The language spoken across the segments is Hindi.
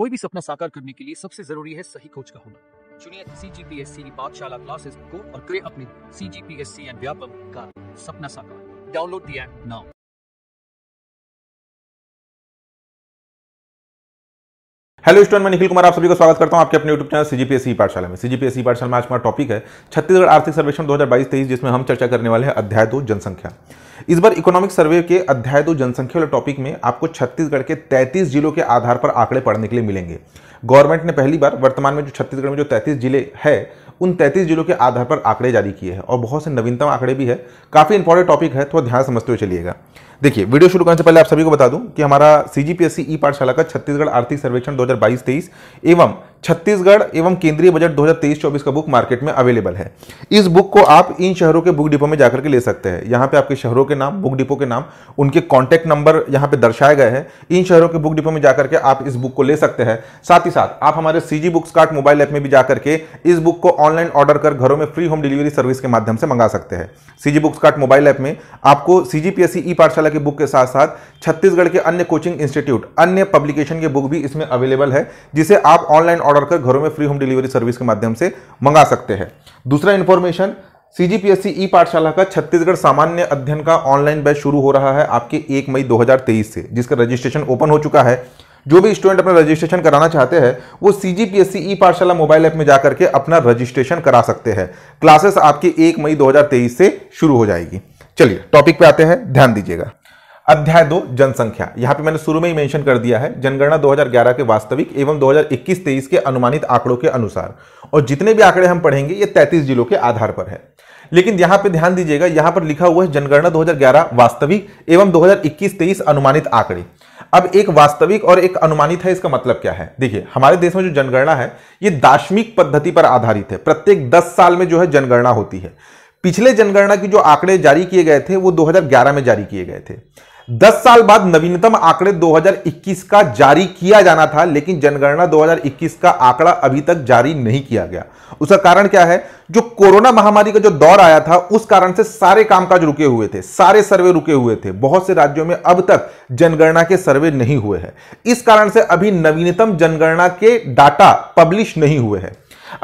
कोई भी सपना साकार करने के लिए सबसे जरूरी है सही कोच का होना चुनिए सी जी पी एस सी पाठशाला क्लासेस को और करे अपने C G P S C and Vyapam का सपना साकार डाउनलोड दिया नाउ हेलो स्टूडेंट मैं निखिल कुमार आप सभी को स्वागत करता हूं आपके अपने यूट्यूब चैनल सीजीपीएससी पाठशाला में सीजीपीएससी पाठशाला में आज हमारा टॉपिक है छत्तीसगढ़ आर्थिक सर्वेक्षण 2022-23 जिसमें हम चर्चा करने वाले हैं अध्याय दो जनसंख्या इस बार इकोनॉमिक सर्वे के अध्याय दो जनसंख्या वाले टॉपिक में आपको छत्तीसगढ़ के 33 जिलों के आधार पर आंकड़े पढ़ने के लिए मिलेंगे गवर्नमेंट ने पहली बार वर्तमान में जो छत्तीसगढ़ में जो 33 जिले है उन 33 जिलों के आधार पर आंकड़े जारी किए हैं और बहुत से नवीनतम आंकड़े भी है काफ़ी इंपॉर्टेंट टॉपिक है थोड़ा ध्यान समझते हुए चलिएगा देखिए वीडियो शुरू करने से पहले आप सभी को बता दूं कि हमारा सीजीपीएससी ई e पाठशाला का छत्तीसगढ़ आर्थिक सर्वेक्षण 2022-23 एवं छत्तीसगढ़ एवं केंद्रीय बजट 2023-24 का बुक मार्केट में अवेलेबल है इस बुक को आप इन शहरों के बुक डिपो में जाकर के ले सकते हैं यहाँ पे आपके शहरों के नाम बुक डिपो के नाम उनके कॉन्टैक्ट नंबर यहाँ पे दर्शाए गए हैं इन शहरों के बुक डिपो में जाकर के आप इस बुक को ले सकते हैं साथ ही साथ आप हमारे सी जी मोबाइल ऐप में भी जाकर के इस बुक को ऑनलाइन ऑर्डर कर घरों में फ्री होम डिलीवरी सर्विस के माध्यम से मंगा सकते हैं C G books cart mobile app में आपको सी जी ई पाठशाला की बुक के साथ साथ छत्तीसगढ़ के अन्य कोचिंग इंस्टीट्यूट अन्य पब्लिकेशन के बुक भी इसमें अवेलेबल है जिसे आप ऑनलाइन ऑर्डर कर घरों में फ्री होम डिलीवरी सर्विस के माध्यम से मंगा सकते हैं दूसरा इन्फॉर्मेशन सीजीपीएससी ई पाठशाला का छत्तीसगढ़ सामान्य अध्ययन का ऑनलाइन बैच शुरू हो रहा है आपके एक मई 2023 से जिसका रजिस्ट्रेशन ओपन हो चुका है जो भी स्टूडेंट अपना रजिस्ट्रेशन कराना चाहते हैं वो सी जी पी एस सी ई पाठशाला मोबाइल ऐप में जाकर के अपना रजिस्ट्रेशन करा सकते हैं क्लासेस आपकी एक मई 2023 से शुरू हो जाएगी चलिए टॉपिक पे आते हैं ध्यान दीजिएगा अध्याय दो जनसंख्या यहां पे मैंने शुरू में ही मेंशन कर दिया है जनगणना 2011 के वास्तविक एवं 2021-23 के अनुमानित आंकड़ों के अनुसार और जितने भी आंकड़े हम पढ़ेंगे ये 33 जिलों के आधार पर है लेकिन यहां पे ध्यान दीजिएगा यहां पर लिखा हुआ है जनगणना 2011 वास्तविक एवं 2021-23 अनुमानित आंकड़े अब एक वास्तविक और एक अनुमानित है इसका मतलब क्या है देखिए हमारे देश में जो जनगणना है ये दार्शनिक पद्धति पर आधारित है प्रत्येक दस साल में जो है जनगणना होती है पिछले जनगणना की जो आंकड़े जारी किए गए थे वो 2011 में जारी किए गए थे 10 साल बाद नवीनतम आंकड़े 2021 का जारी किया जाना था लेकिन जनगणना 2021 का आंकड़ा अभी तक जारी नहीं किया गया उसका कारण क्या है जो कोरोना महामारी का जो दौर आया था उस कारण से सारे कामकाज रुके हुए थे सारे सर्वे रुके हुए थे बहुत से राज्यों में अब तक जनगणना के सर्वे नहीं हुए हैं इस कारण से अभी नवीनतम जनगणना के डाटा पब्लिश नहीं हुए हैं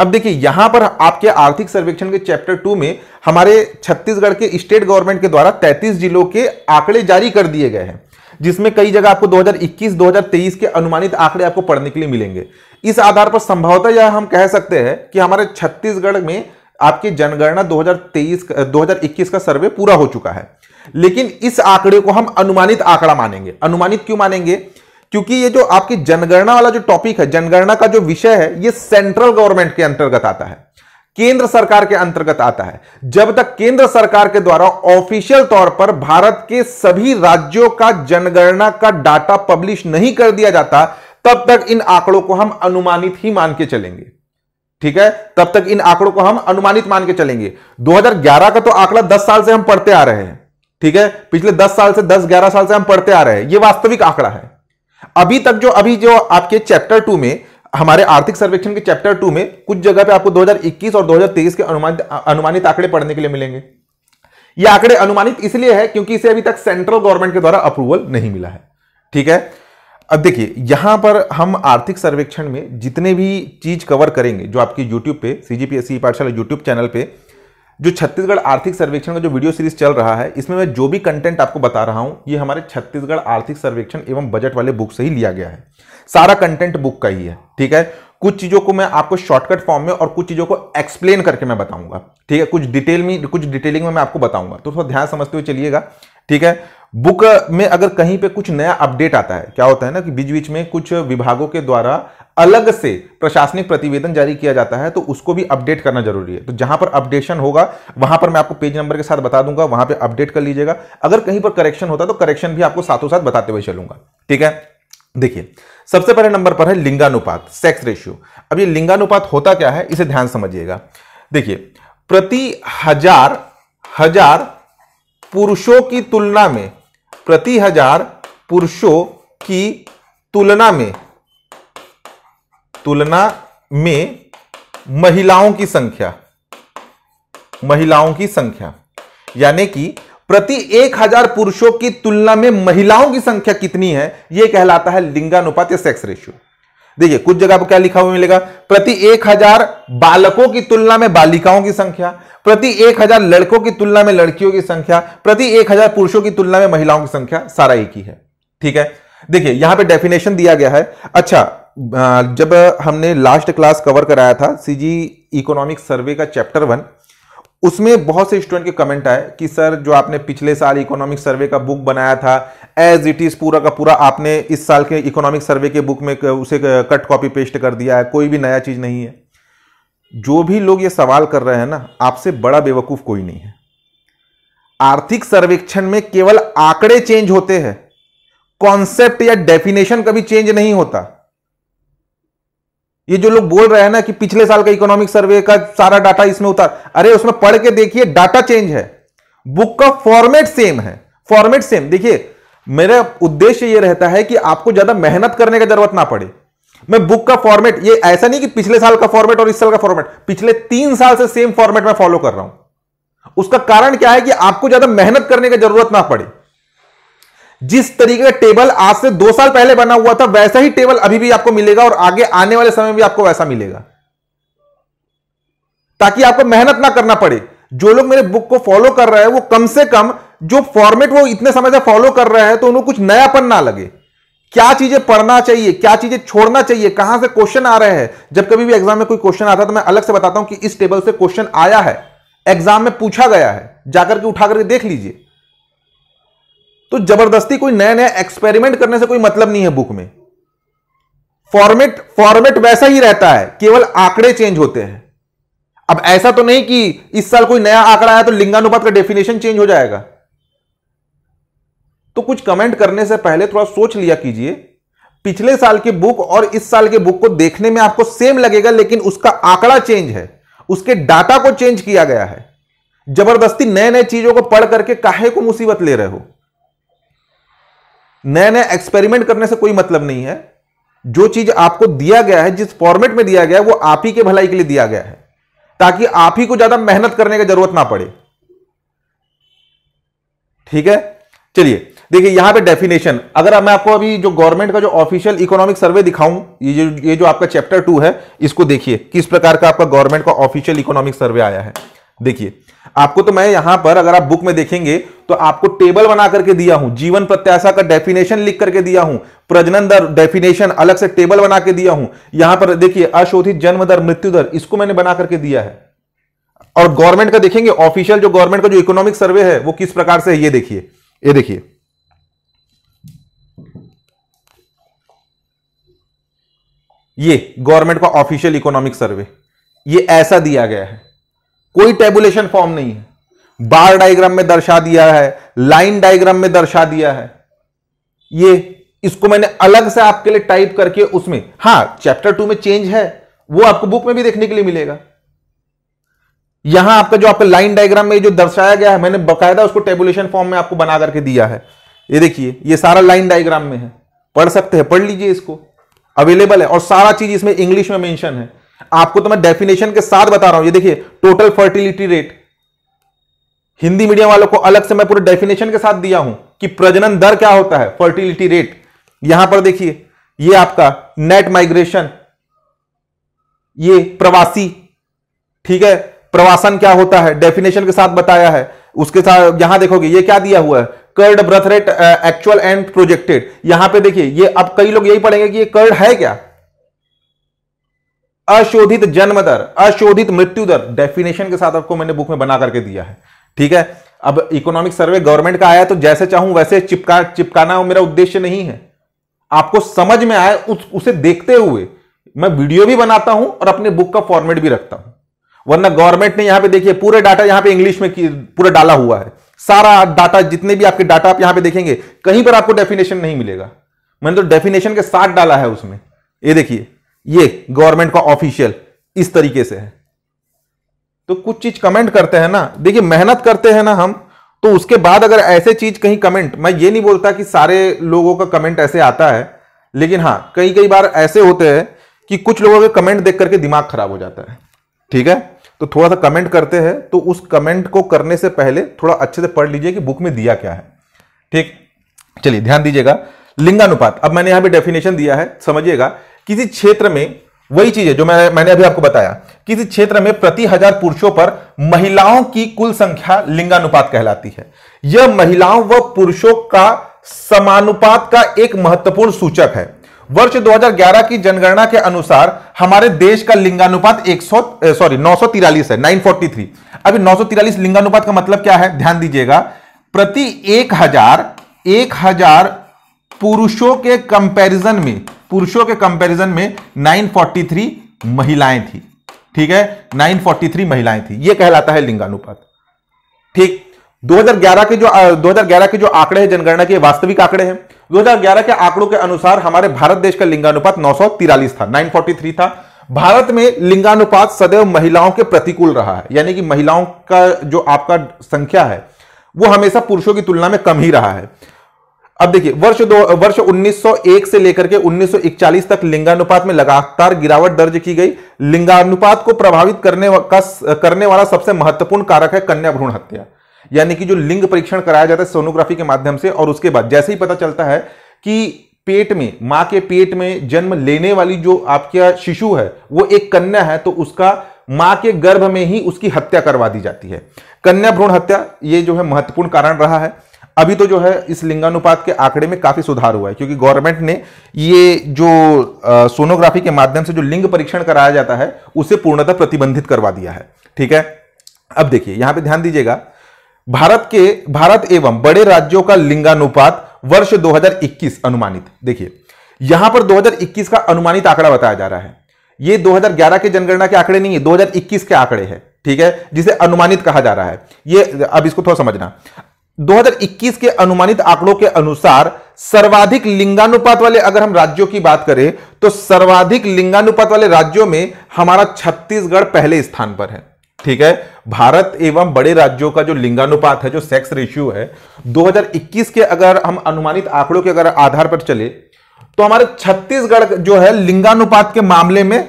अब देखिए यहां पर आपके आर्थिक सर्वेक्षण के चैप्टर टू में हमारे छत्तीसगढ़ के स्टेट गवर्नमेंट के द्वारा 33 जिलों के आंकड़े जारी कर दिए गए हैं जिसमें कई जगह आपको 2021-2023 के अनुमानित आंकड़े आपको पढ़ने के लिए मिलेंगे इस आधार पर संभवतः यह हम कह सकते हैं कि हमारे छत्तीसगढ़ में आपकी जनगणना 2023 2021 का सर्वे पूरा हो चुका है लेकिन इस आंकड़े को हम अनुमानित आंकड़ा मानेंगे अनुमानित क्यों मानेंगे क्योंकि ये जो आपकी जनगणना वाला जो टॉपिक है जनगणना का जो विषय है ये सेंट्रल गवर्नमेंट के अंतर्गत आता है केंद्र सरकार के अंतर्गत आता है जब तक केंद्र सरकार के द्वारा ऑफिशियल तौर पर भारत के सभी राज्यों का जनगणना का डाटा पब्लिश नहीं कर दिया जाता तब तक इन आंकड़ों को हम अनुमानित ही मान के चलेंगे ठीक है तब तक इन आंकड़ों को हम अनुमानित मान के चलेंगे 2011 का तो आंकड़ा 10 साल से हम पढ़ते आ रहे हैं ठीक है पिछले 10 साल से 10 11 साल से हम पढ़ते आ रहे हैं यह वास्तविक आंकड़ा है अभी तक जो अभी जो आपके चैप्टर टू में हमारे आर्थिक सर्वेक्षण के चैप्टर टू में कुछ जगह पे आपको 2021 और 2023 के अनुमानित अनुमानित आंकड़े पढ़ने के लिए मिलेंगे ये आंकड़े अनुमानित इसलिए है क्योंकि इसे अभी तक सेंट्रल गवर्नमेंट के द्वारा अप्रूवल नहीं मिला है ठीक है अब देखिए यहां पर हम आर्थिक सर्वेक्षण में जितने भी चीज कवर करेंगे जो आपकी यूट्यूब पे सीजीपीएससी पाठशाला यूट्यूब चैनल पर जो छत्तीसगढ़ आर्थिक सर्वेक्षण का जो वीडियो सीरीज चल रहा है इसमें मैं जो भी कंटेंट आपको बता रहा हूं ये हमारे छत्तीसगढ़ आर्थिक सर्वेक्षण एवं बजट वाले बुक से ही लिया गया है सारा कंटेंट बुक का ही है ठीक है कुछ चीज़ों को मैं आपको शॉर्टकट फॉर्म में और कुछ चीज़ों को एक्सप्लेन करके मैं बताऊंगा ठीक है कुछ डिटेल में कुछ डिटेलिंग में मैं आपको बताऊंगा तो थोड़ा ध्यान समझते हुए चलिएगा ठीक है बुक में अगर कहीं पे कुछ नया अपडेट आता है क्या होता है ना कि बीच बीच में कुछ विभागों के द्वारा अलग से प्रशासनिक प्रतिवेदन जारी किया जाता है तो उसको भी अपडेट करना जरूरी है तो जहां पर अपडेशन होगा वहां पर मैं आपको पेज नंबर के साथ बता दूंगा वहां पर अपडेट कर लीजिएगा अगर कहीं पर करेक्शन होता है तो करेक्शन भी आपको साथों साथ बताते हुए चलूंगा ठीक है देखिए सबसे पहले नंबर पर है लिंगानुपात सेक्स रेशियो अब ये लिंगानुपात होता क्या है इसे ध्यान समझिएगा देखिए प्रति हजार हजार पुरुषों की तुलना में प्रति हजार पुरुषों की तुलना में तुलना में महिलाओं की संख्या महिलाओं की संख्या यानी कि प्रति एक हजार पुरुषों की तुलना में महिलाओं की संख्या कितनी है यह कहलाता है लिंगानुपात या सेक्स रेशियो देखिए कुछ जगह पर क्या लिखा हुआ मिलेगा प्रति एक हजार बालकों की तुलना में बालिकाओं की संख्या प्रति एक हजार लड़कों की तुलना में लड़कियों की संख्या प्रति एक हजार पुरुषों की तुलना में महिलाओं की संख्या सारा एक ही है ठीक है देखिए यहां पे डेफिनेशन दिया गया है अच्छा जब हमने लास्ट क्लास कवर कराया था सीजी इकोनॉमिक सर्वे का चैप्टर वन उसमें बहुत से स्टूडेंट के कमेंट आए कि सर जो आपने पिछले साल इकोनॉमिक सर्वे का बुक बनाया था एज इट इज़ पूरा का पूरा आपने इस साल के इकोनॉमिक सर्वे के बुक में उसे कट कॉपी पेस्ट कर दिया है कोई भी नया चीज़ नहीं है जो भी लोग ये सवाल कर रहे हैं ना आपसे बड़ा बेवकूफ़ कोई नहीं है आर्थिक सर्वेक्षण में केवल आंकड़े चेंज होते हैं कॉन्सेप्ट या डेफिनेशन कभी चेंज नहीं होता ये जो लोग बोल रहे हैं ना कि पिछले साल का इकोनॉमिक सर्वे का सारा डाटा इसमें उतार अरे उसमें पढ़ के देखिए डाटा चेंज है बुक का फॉर्मेट सेम है फॉर्मेट सेम देखिए मेरा उद्देश्य ये रहता है कि आपको ज्यादा मेहनत करने का जरूरत ना पड़े मैं बुक का फॉर्मेट ये ऐसा नहीं कि पिछले साल का फॉर्मेट और इस साल का फॉर्मेट पिछले तीन साल से सेम फॉर्मेट में फॉलो कर रहा हूं उसका कारण क्या है कि आपको ज्यादा मेहनत करने की जरूरत ना पड़े जिस तरीके का टेबल आज से दो साल पहले बना हुआ था वैसा ही टेबल अभी भी आपको मिलेगा और आगे आने वाले समय में भी आपको वैसा मिलेगा ताकि आपको मेहनत ना करना पड़े जो लोग मेरे बुक को फॉलो कर रहे हैं वो कम से कम जो फॉर्मेट वो इतने समय से फॉलो कर रहे हैं तो उन्हें कुछ नयापन ना लगे क्या चीजें पढ़ना चाहिए क्या चीजें छोड़ना चाहिए कहां से क्वेश्चन आ रहे हैं जब कभी भी एग्जाम में कोई क्वेश्चन आता है तो मैं अलग से बताता हूं कि इस टेबल से क्वेश्चन आया है एग्जाम में पूछा गया है जाकर के उठा करके देख लीजिए तो जबरदस्ती कोई नया नया एक्सपेरिमेंट करने से कोई मतलब नहीं है बुक में फॉर्मेट फॉर्मेट वैसा ही रहता है केवल आंकड़े चेंज होते हैं अब ऐसा तो नहीं कि इस साल कोई नया आंकड़ा आया तो लिंगानुपात का डेफिनेशन चेंज हो जाएगा तो कुछ कमेंट करने से पहले थोड़ा सोच लिया कीजिए पिछले साल की बुक और इस साल के बुक को देखने में आपको सेम लगेगा लेकिन उसका आंकड़ा चेंज है उसके डाटा को चेंज किया गया है जबरदस्ती नए नए चीजों को पढ़ करके काहे को मुसीबत ले रहे हो नए नए एक्सपेरिमेंट करने से कोई मतलब नहीं है जो चीज आपको दिया गया है जिस फॉर्मेट में दिया गया है वो आप ही के भलाई के लिए दिया गया है ताकि आप ही को ज्यादा मेहनत करने की जरूरत ना पड़े ठीक है चलिए देखिए यहां पे डेफिनेशन अगर मैं आपको अभी जो गवर्नमेंट का जो ऑफिशियल इकोनॉमिक सर्वे दिखाऊं ये जो ये जो आपका चैप्टर टू है इसको देखिए किस प्रकार का आपका गवर्नमेंट का ऑफिशियल इकोनॉमिक सर्वे आया है देखिए आपको तो मैं यहां पर अगर आप बुक में देखेंगे तो आपको टेबल बना करके दिया हूं जीवन प्रत्याशा का डेफिनेशन लिख करके दिया हूं प्रजनन दर डेफिनेशन अलग से टेबल बना के दिया हूं यहां पर देखिए अशोधित जन्म दर मृत्यु दर इसको मैंने बना करके दिया है और गवर्नमेंट का देखेंगे ऑफिशियल जो गवर्नमेंट का जो इकोनॉमिक सर्वे है वो किस प्रकार से है ये देखिए ये देखिए ये गवर्नमेंट का ऑफिशियल इकोनॉमिक सर्वे ये ऐसा दिया गया है कोई टेबुलेशन फॉर्म नहीं है बार डायग्राम में दर्शा दिया है लाइन डायग्राम में दर्शा दिया है ये इसको मैंने अलग से आपके लिए टाइप करके उसमें हां चैप्टर टू में चेंज है वो आपको बुक में भी देखने के लिए मिलेगा यहां आपका जो आपका लाइन डायग्राम में जो दर्शाया गया है मैंने बकायदा उसको टेबुलेशन फॉर्म में आपको बना करके दिया है ये देखिए ये सारा लाइन डायग्राम में है पढ़ सकते हैं पढ़ लीजिए इसको अवेलेबल है और सारा चीज इसमें इंग्लिश में मेंशन है आपको तो मैं डेफिनेशन के साथ बता रहा हूं ये देखिए total fertility rate Hindi medium वालों को अलग से मैं पूरे डेफिनेशन के साथ दिया हूं कि प्रजनन दर क्या होता है फर्टिलिटी रेट यहां पर देखिए ये आपका नेट माइग्रेशन ये प्रवासी ठीक है प्रवासन क्या होता है डेफिनेशन के साथ बताया है उसके साथ यहां देखोगे ये क्या दिया हुआ है crude birth rate actual and projected यहां पे देखिए ये अब कई लोग यही पढ़ेंगे कि ये कर्ड है क्या अशोधित जन्म दर अशोधित मृत्यु दर डेफिनेशन के साथ आपको मैंने बुक में बना करके दिया है ठीक है अब इकोनॉमिक सर्वे गवर्नमेंट का आया तो जैसे चाहूं वैसे चिपका चिपकाना मेरा उद्देश्य नहीं है आपको समझ में आए उस, उसे देखते हुए मैं वीडियो भी बनाता हूं और अपने बुक का फॉर्मेट भी रखता हूं वरना गवर्नमेंट ने यहां पे देखिए पूरे डाटा यहां पे इंग्लिश में पूरा डाला हुआ है सारा डाटा जितने भी आपके डाटा आप यहां पे देखेंगे कहीं पर आपको डेफिनेशन नहीं मिलेगा मैंने तो डेफिनेशन के साथ डाला है उसमें ये देखिए ये गवर्नमेंट का ऑफिशियल इस तरीके से है तो कुछ चीज कमेंट करते हैं ना देखिए मेहनत करते हैं ना हम तो उसके बाद अगर ऐसे चीज कहीं कमेंट मैं ये नहीं बोलता कि सारे लोगों का कमेंट ऐसे आता है लेकिन हाँ कई कई बार ऐसे होते हैं कि कुछ लोगों के कमेंट देख करके दिमाग खराब हो जाता है ठीक है तो थोड़ा सा कमेंट करते हैं तो उस कमेंट को करने से पहले थोड़ा अच्छे से पढ़ लीजिए कि बुक में दिया क्या है ठीक चलिए ध्यान दीजिएगा लिंगानुपात अब मैंने यहां पे डेफिनेशन दिया है समझिएगा किसी क्षेत्र में वही चीज है जो मैं मैंने अभी आपको बताया किसी क्षेत्र में प्रति हजार पुरुषों पर महिलाओं की कुल संख्या लिंगानुपात कहलाती है यह महिलाओं व पुरुषों का समानुपात का एक महत्वपूर्ण सूचक है वर्ष 2011 की जनगणना के अनुसार हमारे देश का लिंगानुपात 100 सॉरी नौ है 943 अभी 943 लिंगानुपात का मतलब क्या है ध्यान दीजिएगा प्रति एक हजार एक हजार पुरुषों के कंपैरिजन में पुरुषों के कंपैरिजन में 943 महिलाएं थी ठीक है 943 महिलाएं थी यह कहलाता है लिंगानुपात ठीक 2011 के जो 2011 के जो आंकड़े हैं जनगणना के वास्तविक आंकड़े हैं 2011 के आंकड़ों के अनुसार हमारे भारत देश का लिंगानुपात नौ था 943 था भारत में लिंगानुपात सदैव महिलाओं के प्रतिकूल रहा है यानी कि महिलाओं का जो आपका संख्या है वो हमेशा पुरुषों की तुलना में कम ही रहा है अब देखिए वर्ष दो वर्ष 1901 से लेकर के 1941 तक लिंगानुपात में लगातार गिरावट दर्ज की गई लिंगानुपात को प्रभावित करने का करने वाला सबसे महत्वपूर्ण कारक है कन्या भ्रूण हत्या यानी कि जो लिंग परीक्षण कराया जाता है सोनोग्राफी के माध्यम से और उसके बाद जैसे ही पता चलता है कि पेट में मां के पेट में जन्म लेने वाली जो आपका शिशु है वो एक कन्या है तो उसका मां के गर्भ में ही उसकी हत्या करवा दी जाती है कन्या भ्रूण हत्या ये जो है महत्वपूर्ण कारण रहा है अभी तो जो है इस लिंगानुपात के आंकड़े में काफी सुधार हुआ है क्योंकि गवर्नमेंट ने ये जो सोनोग्राफी के माध्यम से जो लिंग परीक्षण कराया जाता है उसे पूर्णतः प्रतिबंधित करवा दिया है ठीक है अब देखिए यहां पे ध्यान दीजिएगा भारत के भारत एवं बड़े राज्यों का लिंगानुपात वर्ष दो अनुमानित देखिए यहां पर दो का अनुमानित आंकड़ा बताया जा रहा है ये 2011 के जनगणना के आंकड़े नहीं है 2021 के आंकड़े हैं ठीक है जिसे अनुमानित कहा जा रहा है ये अब इसको थोड़ा समझना 2021 के अनुमानित आंकड़ों के अनुसार सर्वाधिक लिंगानुपात वाले अगर हम राज्यों की बात करें तो सर्वाधिक लिंगानुपात वाले राज्यों में हमारा छत्तीसगढ़ पहले स्थान पर है ठीक है भारत एवं बड़े राज्यों का जो लिंगानुपात है जो सेक्स रेशियो है 2021 के अगर हम अनुमानित आंकड़ों के अगर आधार पर चले तो हमारे छत्तीसगढ़ जो है लिंगानुपात के मामले में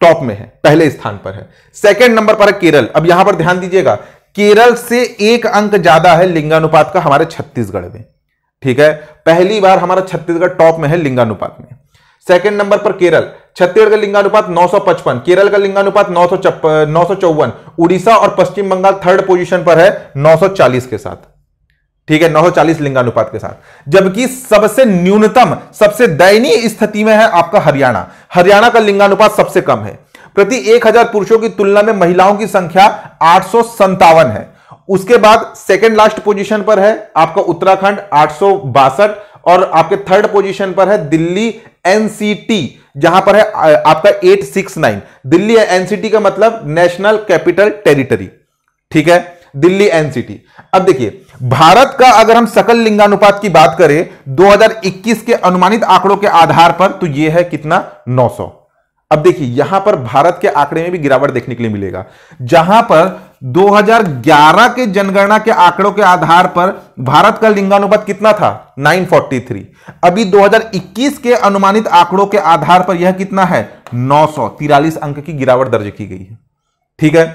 टॉप में है पहले स्थान पर है सेकंड नंबर पर है केरल अब यहां पर ध्यान दीजिएगा केरल से एक अंक ज्यादा है लिंगानुपात का हमारे छत्तीसगढ़ में ठीक है पहली बार हमारा छत्तीसगढ़ टॉप में है लिंगानुपात में सेकेंड नंबर पर केरल छत्तीसगढ़ का लिंगानुपात 955 केरल का लिंगानुपात नौ सौ उड़ीसा और पश्चिम बंगाल थर्ड पोजीशन पर है 940 के साथ ठीक है 940 लिंगानुपात के साथ जबकि सबसे न्यूनतम सबसे दयनीय स्थिति में है आपका हरियाणा हरियाणा का लिंगानुपात सबसे कम है प्रति एक हजार पुरुषों की तुलना में महिलाओं की संख्या आठ है उसके बाद सेकेंड लास्ट पोजिशन पर है आपका उत्तराखंड आठ और आपके थर्ड पोजीशन पर है दिल्ली एनसीटी जहां पर है आपका 869 दिल्ली एनसीटी का मतलब नेशनल कैपिटल टेरिटरी ठीक है दिल्ली एनसीटी अब देखिए भारत का अगर हम सकल लिंगानुपात की बात करें 2021 के अनुमानित आंकड़ों के आधार पर तो यह है कितना 900 अब देखिए यहां पर भारत के आंकड़े में भी गिरावट देखने के लिए मिलेगा जहां पर 2011 के जनगणना के आंकड़ों के आधार पर भारत का लिंगानुपात कितना था 943 अभी 2021 के अनुमानित आंकड़ों के आधार पर यह कितना है नौ अंक की गिरावट दर्ज की गई है ठीक है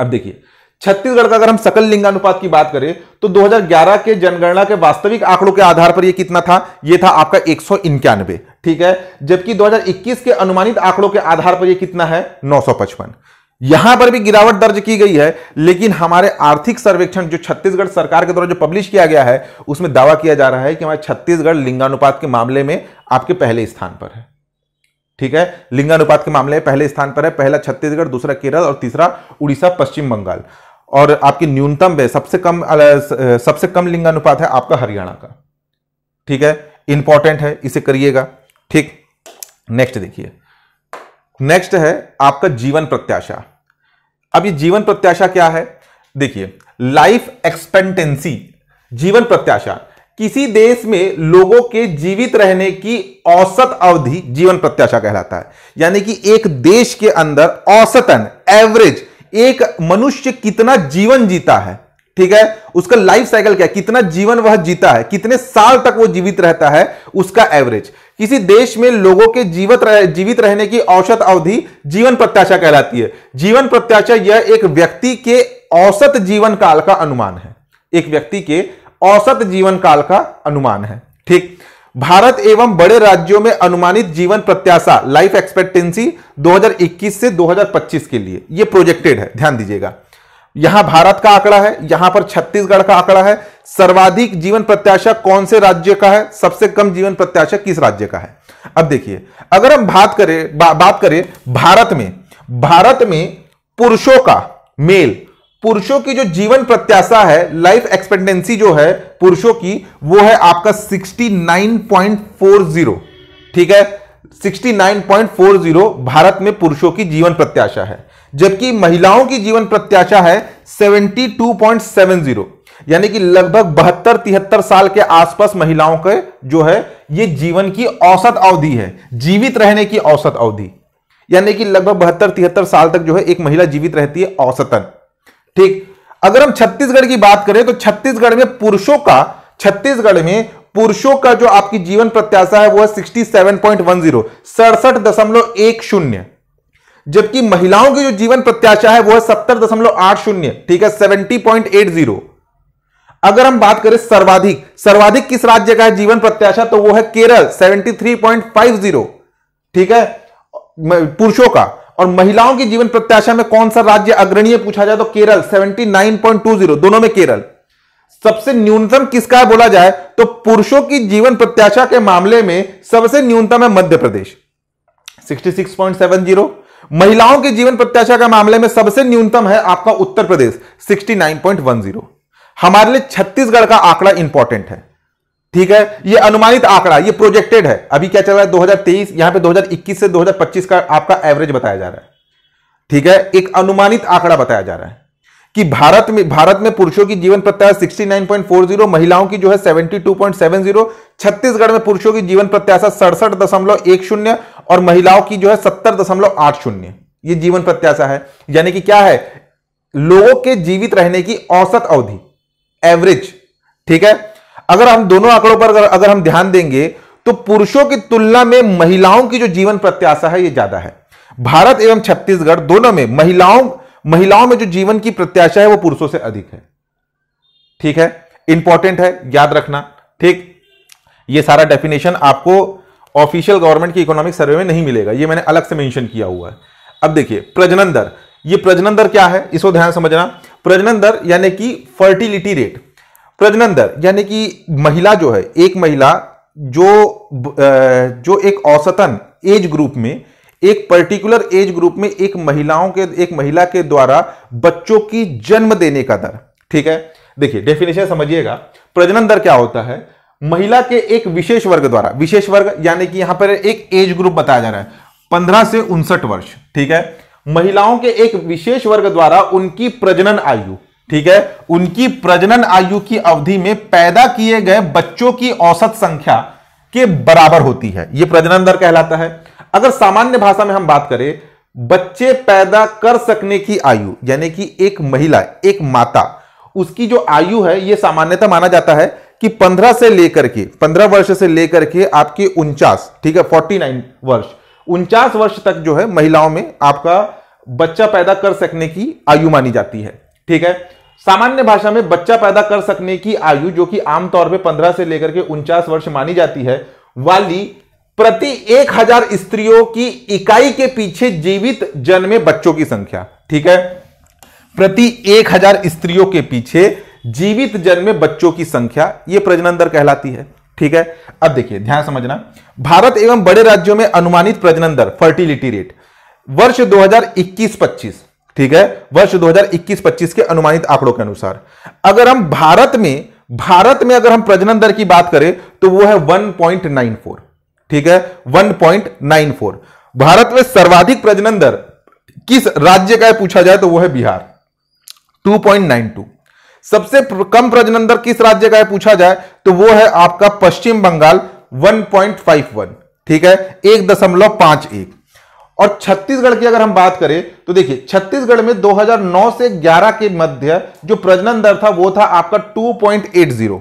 अब देखिए छत्तीसगढ़ का अगर हम सकल लिंगानुपात की बात करें तो 2011 के जनगणना के वास्तविक आंकड़ों के आधार पर यह कितना था यह था आपका एक ठीक है जबकि 2021 के अनुमानित आंकड़ों के आधार पर यह कितना है 955 यहां पर भी गिरावट दर्ज की गई है लेकिन हमारे आर्थिक सर्वेक्षण जो छत्तीसगढ़ सरकार के द्वारा जो पब्लिश किया गया है उसमें दावा किया जा रहा है कि हमारे छत्तीसगढ़ लिंगानुपात के मामले में आपके पहले स्थान पर है ठीक है लिंगानुपात के मामले में पहले स्थान पर है पहला छत्तीसगढ़ दूसरा केरल और तीसरा उड़ीसा पश्चिम बंगाल और आपकी न्यूनतम में सबसे कम सबसे कम लिंगानुपात है आपका हरियाणा का ठीक है इंपॉर्टेंट है इसे करिएगा ठीक नेक्स्ट देखिए नेक्स्ट है आपका जीवन प्रत्याशा अब ये जीवन प्रत्याशा क्या है देखिए लाइफ एक्सपेक्टेंसी जीवन प्रत्याशा किसी देश में लोगों के जीवित रहने की औसत अवधि जीवन प्रत्याशा कहलाता है यानी कि एक देश के अंदर औसतन एवरेज एक मनुष्य कितना जीवन जीता है ठीक है उसका लाइफ साइकिल क्या है कितना जीवन वह जीता है कितने साल तक वो जीवित रहता है उसका एवरेज किसी देश में लोगों के जीवित रह, जीवित रहने की औसत अवधि जीवन प्रत्याशा कहलाती है जीवन प्रत्याशा यह एक व्यक्ति के औसत जीवन काल का अनुमान है एक व्यक्ति के औसत जीवन काल का अनुमान है ठीक भारत एवं बड़े राज्यों में अनुमानित जीवन प्रत्याशा लाइफ एक्सपेक्टेंसी 2021 से 2025 के लिए यह प्रोजेक्टेड है ध्यान दीजिएगा यहां भारत का आंकड़ा है यहां पर छत्तीसगढ़ का आंकड़ा है सर्वाधिक जीवन प्रत्याशा कौन से राज्य का है सबसे कम जीवन प्रत्याशा किस राज्य का है अब देखिए अगर हम बात करें बा, बात करें भारत में भारत में पुरुषों का मेल पुरुषों की जो जीवन प्रत्याशा है लाइफ एक्सपेक्टेंसी जो है पुरुषों की वो है आपका 69.40 ठीक है 69.40 भारत में पुरुषों की जीवन प्रत्याशा है जबकि महिलाओं की जीवन प्रत्याशा है 72.70 यानी कि लगभग बहत्तर तिहत्तर साल के आसपास महिलाओं के जो है ये जीवन की औसत अवधि है जीवित रहने की औसत अवधि यानी कि लगभग बहत्तर तिहत्तर साल तक जो है एक महिला जीवित रहती है औसतन ठीक अगर हम छत्तीसगढ़ की बात करें तो छत्तीसगढ़ में पुरुषों का छत्तीसगढ़ में पुरुषों का जो आपकी जीवन प्रत्याशा है वो है sixty seven point one zero सड़सठ दशमलव एक शून्य जबकि महिलाओं की जो जीवन प्रत्याशा है वो है सत्तर दशमलव आठ शून्य ठीक है सेवेंटी पॉइंट एट जीरो अगर हम बात करें सर्वाधिक सर्वाधिक किस राज्य का है जीवन प्रत्याशा तो वो है Kerala seventy three point five zero ठीक है पुरुषों का और महिलाओं की जीवन प्रत्याशा में कौन सा राज्य अग्रणीय पूछा जाए तो Kerala seventy nine point two zero दोनों में केरल सबसे न्यूनतम किसका है बोला जाए तो पुरुषों की जीवन प्रत्याशा के मामले में सबसे न्यूनतम है मध्य प्रदेश 66.70 महिलाओं की जीवन प्रत्याशा के मामले में सबसे न्यूनतम है आपका उत्तर प्रदेश 69.10 हमारे लिए छत्तीसगढ़ का आंकड़ा इंपॉर्टेंट है ठीक है ये अनुमानित आंकड़ा ये प्रोजेक्टेड है अभी क्या चल रहा है 2023 यहां पे 2021 से 2025 का आपका एवरेज बताया जा रहा है ठीक है एक अनुमानित आंकड़ा बताया जा रहा है कि भारत में भारत में पुरुषों की जीवन प्रत्याशा 69.40 महिलाओं की जो है 72.70 छत्तीसगढ़ में पुरुषों की जीवन प्रत्याशा सड़सठ दशमलव एक शून्य और महिलाओं की जो है सत्तर दशमलव आठ शून्य ये जीवन प्रत्याशा है यानी कि क्या है लोगों के जीवित रहने की औसत अवधि एवरेज ठीक है अगर हम दोनों आंकड़ों पर अगर, अगर हम ध्यान देंगे तो पुरुषों की तुलना में महिलाओं की जो जीवन प्रत्याशा है ये ज्यादा है भारत एवं छत्तीसगढ़ दोनों में महिलाओं महिलाओं में जो जीवन की प्रत्याशा है वो पुरुषों से अधिक है ठीक है इंपॉर्टेंट है याद रखना ठीक ये सारा डेफिनेशन आपको ऑफिशियल गवर्नमेंट की इकोनॉमिक सर्वे में नहीं मिलेगा ये मैंने अलग से मेंशन किया हुआ है अब देखिए प्रजनन दर ये प्रजनन दर क्या है इसको ध्यान समझना प्रजनन दर यानी कि फर्टिलिटी रेट प्रजनन दर यानी कि महिला जो है एक महिला जो जो एक औसतन एज ग्रुप में एक पर्टिकुलर एज ग्रुप में एक महिलाओं के एक महिला के द्वारा बच्चों की जन्म देने का दर ठीक है देखिए डेफिनेशन समझिएगा प्रजनन दर क्या होता है महिला के एक विशेष वर्ग द्वारा विशेष वर्ग यानी कि यहां पर एक एज ग्रुप बताया जा रहा है पंद्रह से उनसठ वर्ष ठीक है महिलाओं के एक विशेष वर्ग द्वारा उनकी प्रजनन आयु ठीक है उनकी प्रजनन आयु की अवधि में पैदा किए गए बच्चों की औसत संख्या के बराबर होती है यह प्रजनन दर कहलाता है अगर सामान्य भाषा में हम बात करें बच्चे पैदा कर सकने की आयु यानी कि एक महिला एक माता उसकी जो आयु है यह सामान्यतः माना जाता है कि 15 से लेकर के 15 वर्ष से लेकर के आपके उनचास ठीक है 49 वर्ष उनचास वर्ष तक जो है महिलाओं में आपका बच्चा पैदा कर सकने की आयु मानी जाती है ठीक है सामान्य भाषा में बच्चा पैदा कर सकने की आयु जो कि आमतौर पर पंद्रह से लेकर के उनचास वर्ष मानी जाती है वाली प्रति एक हजार स्त्रियों की इकाई के पीछे जीवित जन्मे बच्चों की संख्या ठीक है प्रति एक हजार स्त्रियों के पीछे जीवित जन्मे बच्चों की संख्या यह प्रजनन दर कहलाती है ठीक है अब देखिए ध्यान समझना भारत एवं बड़े राज्यों में अनुमानित प्रजनन दर फर्टिलिटी रेट वर्ष 2021-25 ठीक है वर्ष 2021-25 के अनुमानित आंकड़ों के अनुसार अगर हम भारत में भारत में अगर हम प्रजनन दर की बात करें तो वो है 1.94 ठीक है 1.94 भारत में सर्वाधिक प्रजनन दर किस राज्य का है पूछा जाए तो वो है बिहार 2.92 सबसे कम प्रजनन दर किस राज्य का है पूछा जाए तो वो है आपका पश्चिम बंगाल 1.51 ठीक है एक दशमलव पांच एक और छत्तीसगढ़ की अगर हम बात करें तो देखिए छत्तीसगढ़ में 2009 से 11 के मध्य जो प्रजनन दर था वो था आपका 2.80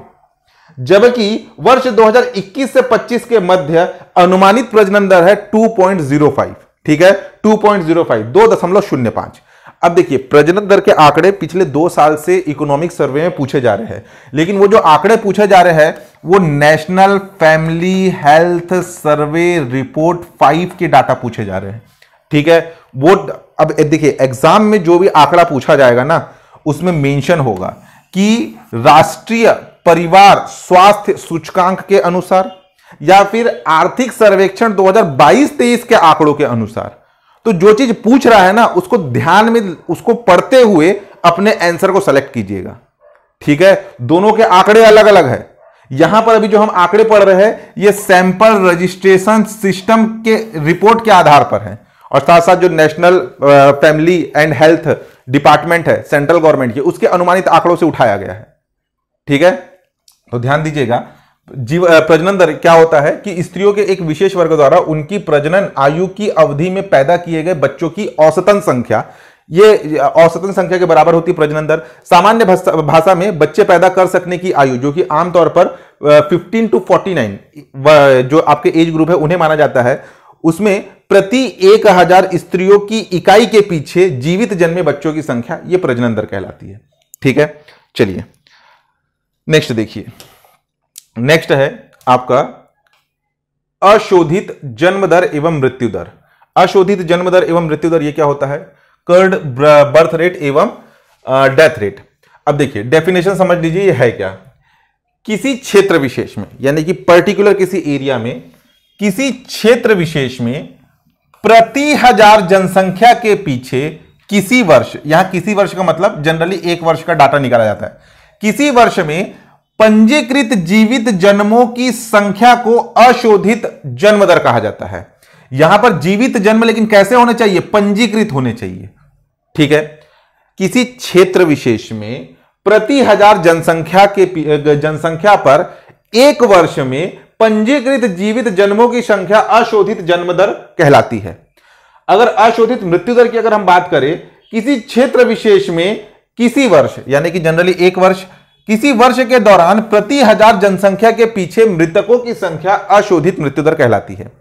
जबकि वर्ष 2021 से 25 के मध्य अनुमानित प्रजनन दर है 2.05 ठीक है 2.05 दो दशमलव शून्य पांच अब देखिए प्रजनन दर के आंकड़े पिछले दो साल से इकोनॉमिक सर्वे में पूछे जा रहे हैं लेकिन वो जो आंकड़े पूछे जा रहे हैं वो national family health survey report five के डाटा पूछे जा रहे हैं ठीक है वो अब देखिए एग्जाम में जो भी आंकड़ा पूछा जाएगा ना उसमें मेंशन होगा कि राष्ट्रीय परिवार स्वास्थ्य सूचकांक के अनुसार या फिर आर्थिक सर्वेक्षण 2022-23 के आंकड़ों के अनुसार तो जो चीज पूछ रहा है ना उसको ध्यान में उसको पढ़ते हुए अपने आंसर को सेलेक्ट कीजिएगा ठीक है दोनों के आंकड़े अलग अलग है यहां पर अभी जो हम आंकड़े पढ़ रहे हैं ये सैंपल रजिस्ट्रेशन सिस्टम के रिपोर्ट के आधार पर है और साथ साथ जो national family and health department है सेंट्रल गवर्नमेंट की उसके अनुमानित आंकड़ों से उठाया गया है ठीक है तो ध्यान दीजिएगा जीव प्रजनन दर क्या होता है कि स्त्रियों के एक विशेष वर्ग द्वारा उनकी प्रजनन आयु की अवधि में पैदा किए गए बच्चों की औसतन संख्या ये औसतन संख्या के बराबर होती प्रजनन दर सामान्य भाषा में बच्चे पैदा कर सकने की आयु जो कि आमतौर पर 15 टू 49 जो आपके एज ग्रुप है उन्हें माना जाता है उसमें प्रति एक हजार स्त्रियों की इकाई के पीछे जीवित जन्मे बच्चों की संख्या यह प्रजनन दर कहलाती है ठीक है चलिए नेक्स्ट देखिए नेक्स्ट है आपका अशोधित जन्म दर एवं मृत्यु दर अशोधित जन्म दर एवं मृत्यु दर यह क्या होता है कर्ड बर्थ रेट एवं डेथ रेट अब देखिए डेफिनेशन समझ लीजिए यह है क्या किसी क्षेत्र विशेष में यानी कि पर्टिकुलर किसी एरिया में किसी क्षेत्र विशेष में प्रति हजार जनसंख्या के पीछे किसी वर्ष यहां किसी वर्ष का मतलब जनरली एक वर्ष का डाटा निकाला जाता है किसी वर्ष में पंजीकृत जीवित जन्मों की संख्या को अशोधित जन्म दर कहा जाता है यहां पर जीवित जन्म लेकिन कैसे होने चाहिए पंजीकृत होने चाहिए ठीक है किसी क्षेत्र विशेष में प्रति हजार जनसंख्या के जनसंख्या पर एक वर्ष में पंजीकृत जीवित जन्मों की संख्या अशोधित जन्म दर कहलाती है अगर अशोधित मृत्यु दर की अगर हम बात करें किसी क्षेत्र विशेष में किसी वर्ष यानी कि जनरली एक वर्ष किसी वर्ष के दौरान प्रति हजार जनसंख्या के पीछे मृतकों की संख्या अशोधित मृत्यु दर कहलाती है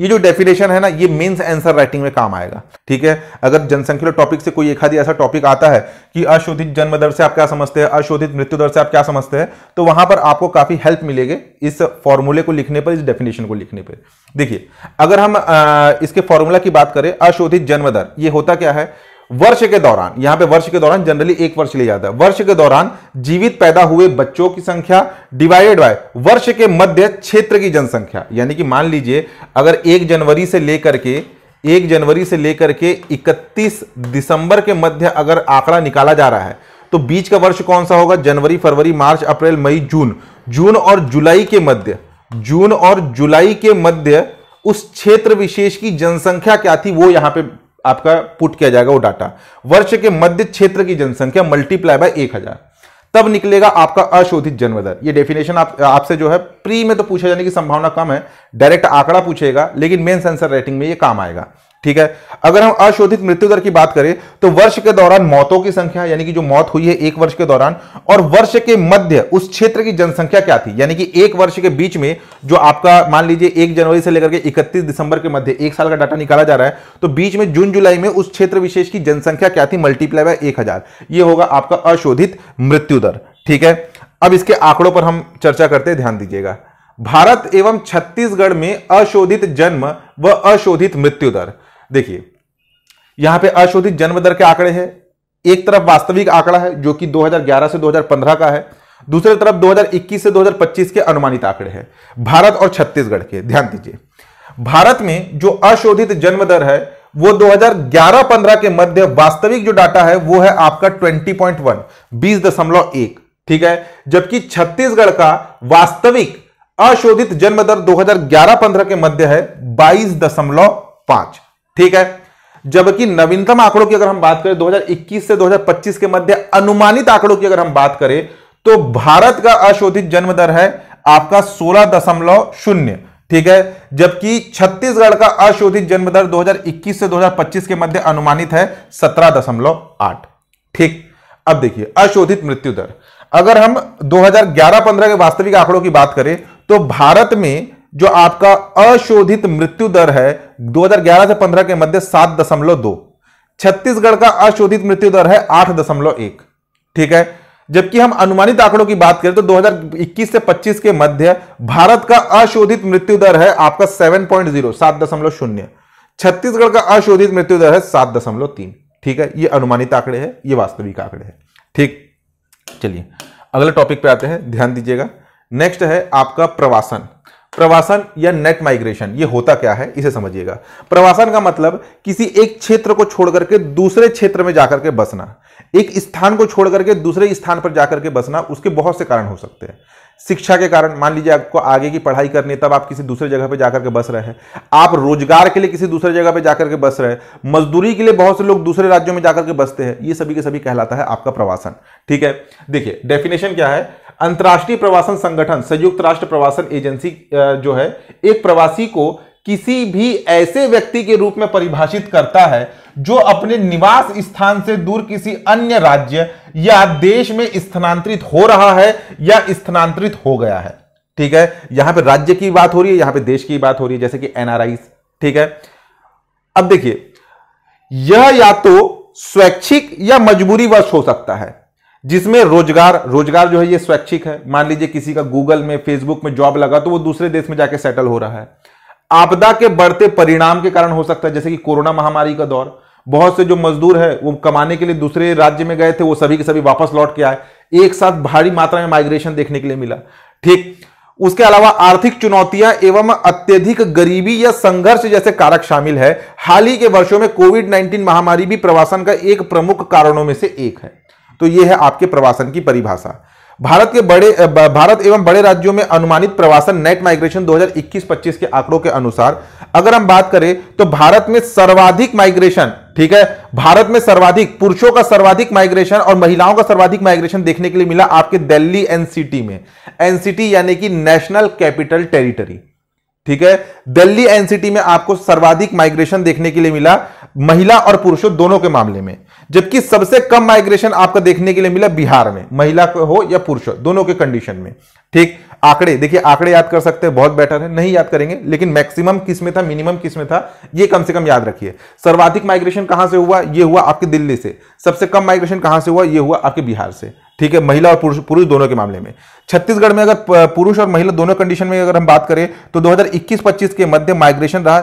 ये जो डेफिनेशन है ना ये मेंस आंसर राइटिंग में काम आएगा ठीक है अगर जनसंख्या टॉपिक से कोई एक आदि ऐसा टॉपिक आता है कि अशोधित जन्म दर से आप क्या समझते हैं अशोधित मृत्यु दर से आप क्या समझते हैं तो वहां पर आपको काफी हेल्प मिलेगी इस फॉर्मूले को लिखने पर इस डेफिनेशन को लिखने पर देखिए अगर हम आ, इसके फॉर्मूला की बात करें अशोधित जन्म दर ये होता क्या है वर्ष के दौरान यहां पे वर्ष के दौरान जनरली एक वर्ष लिया जाता है वर्ष के दौरान जीवित पैदा हुए बच्चों की संख्या डिवाइडेड बाय वर्ष के मध्य क्षेत्र की जनसंख्या यानी कि मान लीजिए अगर एक जनवरी से लेकर के एक जनवरी से लेकर के 31 दिसंबर के मध्य अगर आंकड़ा निकाला जा रहा है तो बीच का वर्ष कौन सा होगा जनवरी फरवरी मार्च अप्रैल मई जून जून और जुलाई के मध्य जून और जुलाई के मध्य उस क्षेत्र विशेष की जनसंख्या क्या थी वो यहां पे आपका पुट किया जाएगा वो डाटा वर्ष के मध्य क्षेत्र की जनसंख्या मल्टीप्लाई बाय एक हजार तब निकलेगा आपका अशोधित जन्म दर ये डेफिनेशन आप आपसे जो है प्री में तो पूछा जाने की संभावना कम है डायरेक्ट आंकड़ा पूछेगा लेकिन मेन सेंसर रेटिंग में ये काम आएगा ठीक है अगर हम अशोधित मृत्यु दर की बात करें तो वर्ष के दौरान मौतों की संख्या यानी कि जो मौत हुई है एक वर्ष के दौरान और वर्ष के मध्य उस क्षेत्र की जनसंख्या क्या थी यानी कि एक वर्ष के बीच में जो आपका मान लीजिए एक जनवरी से लेकर के इकतीस दिसंबर के मध्य एक साल का डाटा निकाला जा रहा है तो बीच में जून जुलाई में उस क्षेत्र विशेष की जनसंख्या क्या थी मल्टीप्लाई बाय एक हजार ये होगा आपका अशोधित मृत्यु दर ठीक है अब इसके आंकड़ों पर हम चर्चा करते ध्यान दीजिएगा भारत एवं छत्तीसगढ़ में अशोधित जन्म व अशोधित मृत्यु दर देखिए यहां पे अशोधित जन्म दर के आंकड़े हैं एक तरफ वास्तविक आंकड़ा है जो कि 2011 से 2015 का है दूसरी तरफ 2021 से 2025 के अनुमानित आंकड़े हैं भारत और छत्तीसगढ़ के ध्यान दीजिए भारत में जो अशोधित जन्म दर है वो 2011-15 के मध्य वास्तविक जो डाटा है वो है आपका 20.1 पॉइंट ठीक है जबकि छत्तीसगढ़ का वास्तविक अशोधित जन्म दर दो हजार के मध्य है बाईस ठीक है जबकि नवीनतम आंकड़ों की अगर हम बात करें 2021 से 2025 के मध्य अनुमानित आंकड़ों की अगर हम बात करें तो भारत का अशोधित जन्म दर है आपका सोलह दशमलव शून्य ठीक है जबकि छत्तीसगढ़ का अशोधित जन्म दर 2021 से 2025 के मध्य अनुमानित है सत्रह दशमलव आठ ठीक अब देखिए अशोधित मृत्यु दर अगर हम दो हजार के वास्तविक आंकड़ों की बात करें तो भारत में जो आपका अशोधित मृत्यु दर है 2011 से 15 के मध्य सात दशमलव दो छत्तीसगढ़ का अशोधित मृत्यु दर है आठ दशमलव एक ठीक है जबकि हम अनुमानित आंकड़ों की बात करें तो 2021 से 25 के मध्य भारत का अशोधित मृत्यु दर है आपका 7.0 सात दशमलव शून्य छत्तीसगढ़ का अशोधित मृत्यु दर है सात दशमलव तीन ठीक है ये अनुमानित आंकड़े है ये वास्तविक आंकड़े है ठीक चलिए अगले टॉपिक पे आते हैं ध्यान दीजिएगा नेक्स्ट है आपका प्रवासन प्रवासन या नेट माइग्रेशन ये होता क्या है इसे समझिएगा प्रवासन का मतलब किसी एक क्षेत्र को छोड़ करके दूसरे क्षेत्र में जाकर के बसना एक स्थान को छोड़ करके दूसरे स्थान पर जाकर के बसना उसके बहुत से कारण हो सकते हैं शिक्षा के कारण मान लीजिए आपको आगे की पढ़ाई करनी है तब आप किसी दूसरे जगह पर जाकर के बस रहे हैं आप रोजगार के लिए किसी दूसरे जगह पर जाकर के बस रहे हैं मजदूरी के लिए बहुत से लोग दूसरे राज्यों में जाकर के बसते हैं ये सभी के सभी कहलाता है आपका प्रवासन ठीक है देखिए डेफिनेशन क्या है अंतर्राष्ट्रीय प्रवासन संगठन संयुक्त राष्ट्र प्रवासन एजेंसी जो है एक प्रवासी को किसी भी ऐसे व्यक्ति के रूप में परिभाषित करता है जो अपने निवास स्थान से दूर किसी अन्य राज्य या देश में स्थानांतरित हो रहा है या स्थानांतरित हो गया है ठीक है यहां पे राज्य की बात हो रही है यहां पे देश की बात हो रही है जैसे कि एनआरआई ठीक है अब देखिए यह या तो स्वैच्छिक या मजबूरी वर्ष हो सकता है जिसमें रोजगार रोजगार जो है ये स्वैच्छिक है मान लीजिए किसी का गूगल में फेसबुक में जॉब लगा तो वो दूसरे देश में जाके सेटल हो रहा है आपदा के बढ़ते परिणाम के कारण हो सकता है जैसे कि कोरोना महामारी का दौर बहुत से जो मजदूर है वो कमाने के लिए दूसरे राज्य में गए थे वो सभी के सभी वापस लौट के आए एक साथ भारी मात्रा में माइग्रेशन देखने के लिए मिला ठीक उसके अलावा आर्थिक चुनौतियां एवं अत्यधिक गरीबी या संघर्ष जैसे कारक शामिल है हाल ही के वर्षों में कोविड 19 महामारी भी प्रवासन का एक प्रमुख कारणों में से एक है तो ये है आपके प्रवासन की परिभाषा भारत के बड़े भारत एवं बड़े राज्यों में अनुमानित प्रवासन नेट माइग्रेशन 2021-25 के आंकड़ों के अनुसार अगर हम बात करें तो भारत में सर्वाधिक माइग्रेशन ठीक है भारत में सर्वाधिक पुरुषों का सर्वाधिक माइग्रेशन और महिलाओं का सर्वाधिक माइग्रेशन देखने के लिए मिला आपके दिल्ली एनसीटी में एनसीटी यानी कि नेशनल कैपिटल टेरिटरी ठीक है दिल्ली एनसीटी में आपको सर्वाधिक माइग्रेशन देखने के लिए मिला महिला और पुरुषों दोनों के मामले में जबकि सबसे कम माइग्रेशन आपका देखने के लिए मिला बिहार में महिला हो या पुरुष दोनों के कंडीशन में ठीक आंकड़े देखिए आंकड़े याद कर सकते हैं बहुत बेटर है नहीं याद करेंगे लेकिन मैक्सिमम किस में था मिनिमम किस में था ये कम से कम याद रखिए सर्वाधिक माइग्रेशन कहां से हुआ ये हुआ आपके दिल्ली से सबसे कम माइग्रेशन कहां से हुआ ये हुआ आपके बिहार से ठीक है महिला और पुरुष पुरुष दोनों के मामले में छत्तीसगढ़ में अगर पुरुष और महिला दोनों कंडीशन में अगर हम बात करें तो दो हजार के मध्य माइग्रेशन रहा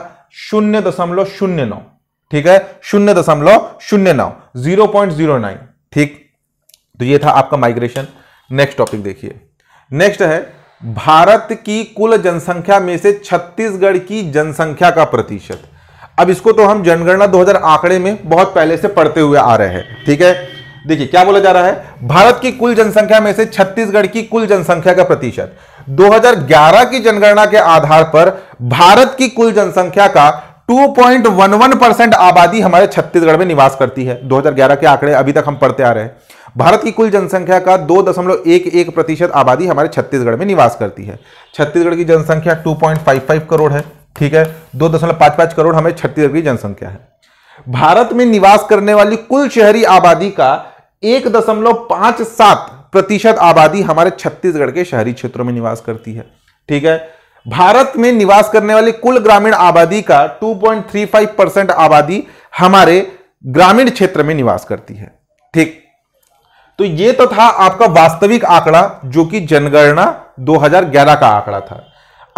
शून्य दशमलव शून्य नौ ठीक है शून्य दशमलव शून्य नौ जीरो पॉइंट जीरो नाइन ठीक तो ये था आपका माइग्रेशन नेक्स्ट टॉपिक देखिए नेक्स्ट है भारत की कुल जनसंख्या में से छत्तीसगढ़ की जनसंख्या का प्रतिशत अब इसको तो हम जनगणना 2000 आंकड़े में बहुत पहले से पढ़ते हुए आ रहे हैं ठीक है देखिए क्या बोला जा रहा है भारत की कुल जनसंख्या में से छत्तीसगढ़ की कुल जनसंख्या का प्रतिशत 2011 की जनगणना के आधार पर भारत की कुल जनसंख्या का 2.11 परसेंट आबादी हमारे छत्तीसगढ़ में निवास करती है 2011 के आंकड़े अभी तक हम पढ़ते आ रहे हैं भारत की कुल जनसंख्या का दो दशमलव एक एक प्रतिशत आबादी हमारे छत्तीसगढ़ में निवास करती है छत्तीसगढ़ की जनसंख्या 2.55 करोड़ है ठीक है दो दशमलव पांच पांच करोड़ हमें छत्तीसगढ़ की जनसंख्या है भारत में निवास करने वाली कुल शहरी आबादी का एक दशमलव सात प्रतिशत आबादी हमारे छत्तीसगढ़ के शहरी क्षेत्रों में निवास करती है ठीक है भारत में निवास करने वाली कुल ग्रामीण आबादी का 2.35 परसेंट आबादी हमारे ग्रामीण क्षेत्र में निवास करती है ठीक तो ये तो था आपका वास्तविक आंकड़ा जो कि जनगणना 2011 का आंकड़ा था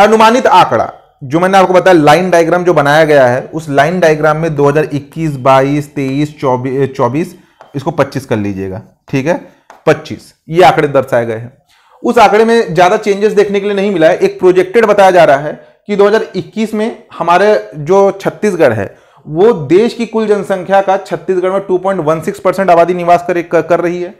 अनुमानित आंकड़ा जो मैंने आपको बताया लाइन डायग्राम जो बनाया गया है उस लाइन डायग्राम में 2021, 22, 23, 24, 24 इसको 25 कर लीजिएगा ठीक है 25 ये आंकड़े दर्शाए गए हैं उस आंकड़े में ज्यादा चेंजेस देखने के लिए नहीं मिला है एक प्रोजेक्टेड बताया जा रहा है कि 2021 में हमारे जो छत्तीसगढ़ है वो देश की कुल जनसंख्या का छत्तीसगढ़ में 2.16 परसेंट आबादी निवास कर, कर रही है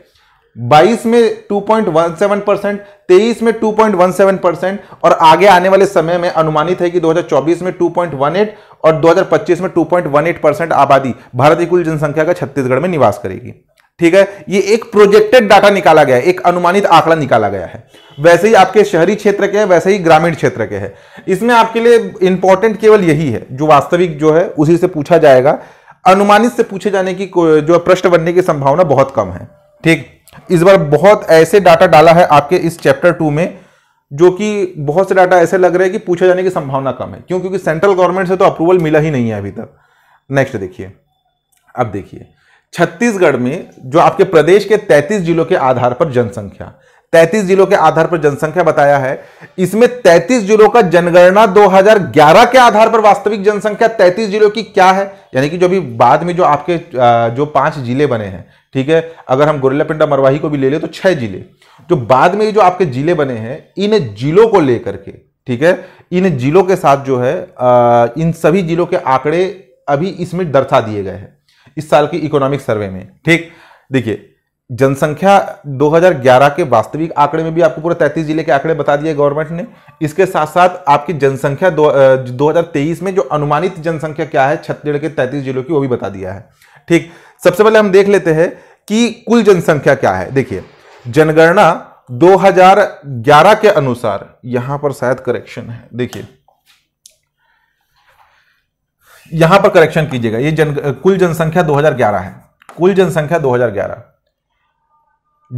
22 में 2.17 परसेंट तेईस में 2.17 परसेंट और आगे आने वाले समय में अनुमानित है कि 2024 में 2.18 और 2025 में 2.18 परसेंट आबादी भारतीय कुल जनसंख्या का छत्तीसगढ़ में निवास करेगी ठीक है ये एक प्रोजेक्टेड डाटा निकाला गया है एक अनुमानित आंकड़ा निकाला गया है वैसे ही आपके शहरी क्षेत्र के है वैसे ही ग्रामीण क्षेत्र के है इसमें आपके लिए इंपॉर्टेंट केवल यही है जो वास्तविक जो है उसी से पूछा जाएगा अनुमानित से पूछे जाने की जो प्रश्न बनने की संभावना बहुत कम है ठीक इस बार बहुत ऐसे डाटा डाला है आपके इस चैप्टर टू में जो कि बहुत से डाटा ऐसे लग रहे हैं कि पूछे जाने की संभावना कम है क्यों क्योंकि सेंट्रल गवर्नमेंट से तो अप्रूवल मिला ही नहीं है अभी तक नेक्स्ट देखिए अब देखिए छत्तीसगढ़ में जो आपके प्रदेश के 33 जिलों के आधार पर जनसंख्या 33 जिलों के आधार पर जनसंख्या बताया है इसमें 33 जिलों का जनगणना 2011 के आधार पर वास्तविक जनसंख्या 33 जिलों की क्या है यानी कि जो अभी बाद में जो आपके जो पांच जिले बने हैं ठीक है अगर हम पिंडा मरवाही को भी ले लें तो छह जिले जो बाद में जो आपके जिले बने हैं इन जिलों को लेकर के ठीक है इन जिलों के साथ जो है इन सभी जिलों के आंकड़े अभी इसमें दर्शा दिए गए हैं इस साल की इकोनॉमिक सर्वे में ठीक देखिए जनसंख्या 2011 के वास्तविक आंकड़े में भी आपको पूरा 33 जिले के आंकड़े बता दिए गवर्नमेंट ने इसके साथ साथ आपकी जनसंख्या दो, 2023 में जो अनुमानित जनसंख्या क्या है छत्तीसगढ़ के 33 जिलों की वो भी बता दिया है ठीक सबसे पहले हम देख लेते हैं कि कुल जनसंख्या क्या है देखिए जनगणना 2011 के अनुसार यहां पर शायद करेक्शन है देखिए यहां पर करेक्शन कीजिएगा ये जन कुल जनसंख्या 2011 है कुल जनसंख्या 2011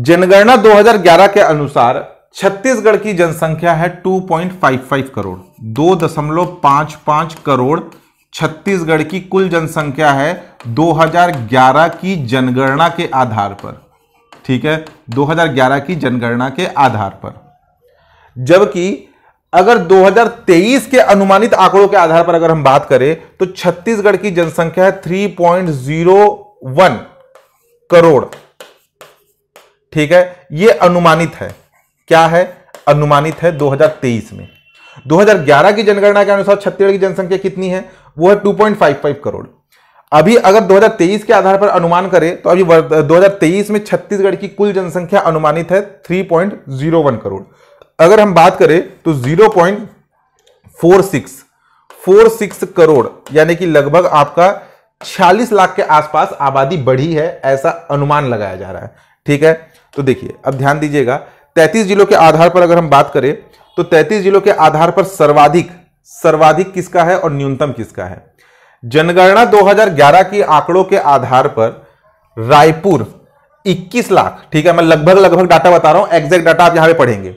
जनगणना 2011 के अनुसार छत्तीसगढ़ की जनसंख्या है 2.55 करोड़ 2.55 करोड़ छत्तीसगढ़ की कुल जनसंख्या है 2011 की जनगणना के आधार पर ठीक है 2011 की जनगणना के आधार पर जबकि अगर 2023 के अनुमानित आंकड़ों के आधार पर अगर हम बात करें तो छत्तीसगढ़ की जनसंख्या है 3.01 करोड़ ठीक है यह अनुमानित है क्या है अनुमानित है 2023 में 2011 की जनगणना के अनुसार छत्तीसगढ़ की जनसंख्या कितनी है वो है 2.55 करोड़ अभी अगर 2023 के आधार पर अनुमान करें तो अभी 2023 में छत्तीसगढ़ की कुल जनसंख्या अनुमानित है 3.01 करोड़ अगर हम बात करें तो zero point four six four six crore यानी कि लगभग आपका 46 लाख के आसपास आबादी बढ़ी है ऐसा अनुमान लगाया जा रहा है ठीक है तो देखिए अब ध्यान दीजिएगा 33 जिलों के आधार पर अगर हम बात करें तो 33 जिलों के आधार पर सर्वाधिक सर्वाधिक किसका है और न्यूनतम किसका है जनगणना 2011 के आंकड़ों के आधार पर रायपुर 21 लाख ठीक है मैं लगभग लगभग डाटा बता रहा हूं एग्जैक्ट डाटा आप यहां पे पढ़ेंगे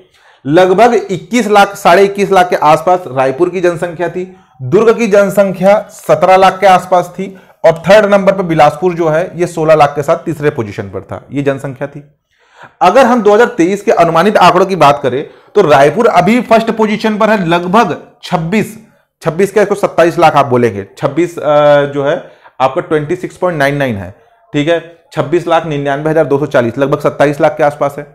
लगभग 21 लाख साढ़े इक्कीस लाख के आसपास रायपुर की जनसंख्या थी दुर्ग की जनसंख्या 17 लाख के आसपास थी और थर्ड नंबर पर बिलासपुर जो है ये 16 लाख के साथ तीसरे पोजीशन पर था ये जनसंख्या थी अगर हम 2023 के अनुमानित आंकड़ों की बात करें तो रायपुर अभी फर्स्ट पोजीशन पर है लगभग 26 26 के सत्ताईस लाख आप बोलेंगे छब्बीस जो है आपका ट्वेंटी है ठीक है छब्बीस लाख निन्यानवे हजार दो सौ चालीस लगभग सत्ताईस लाख के आसपास है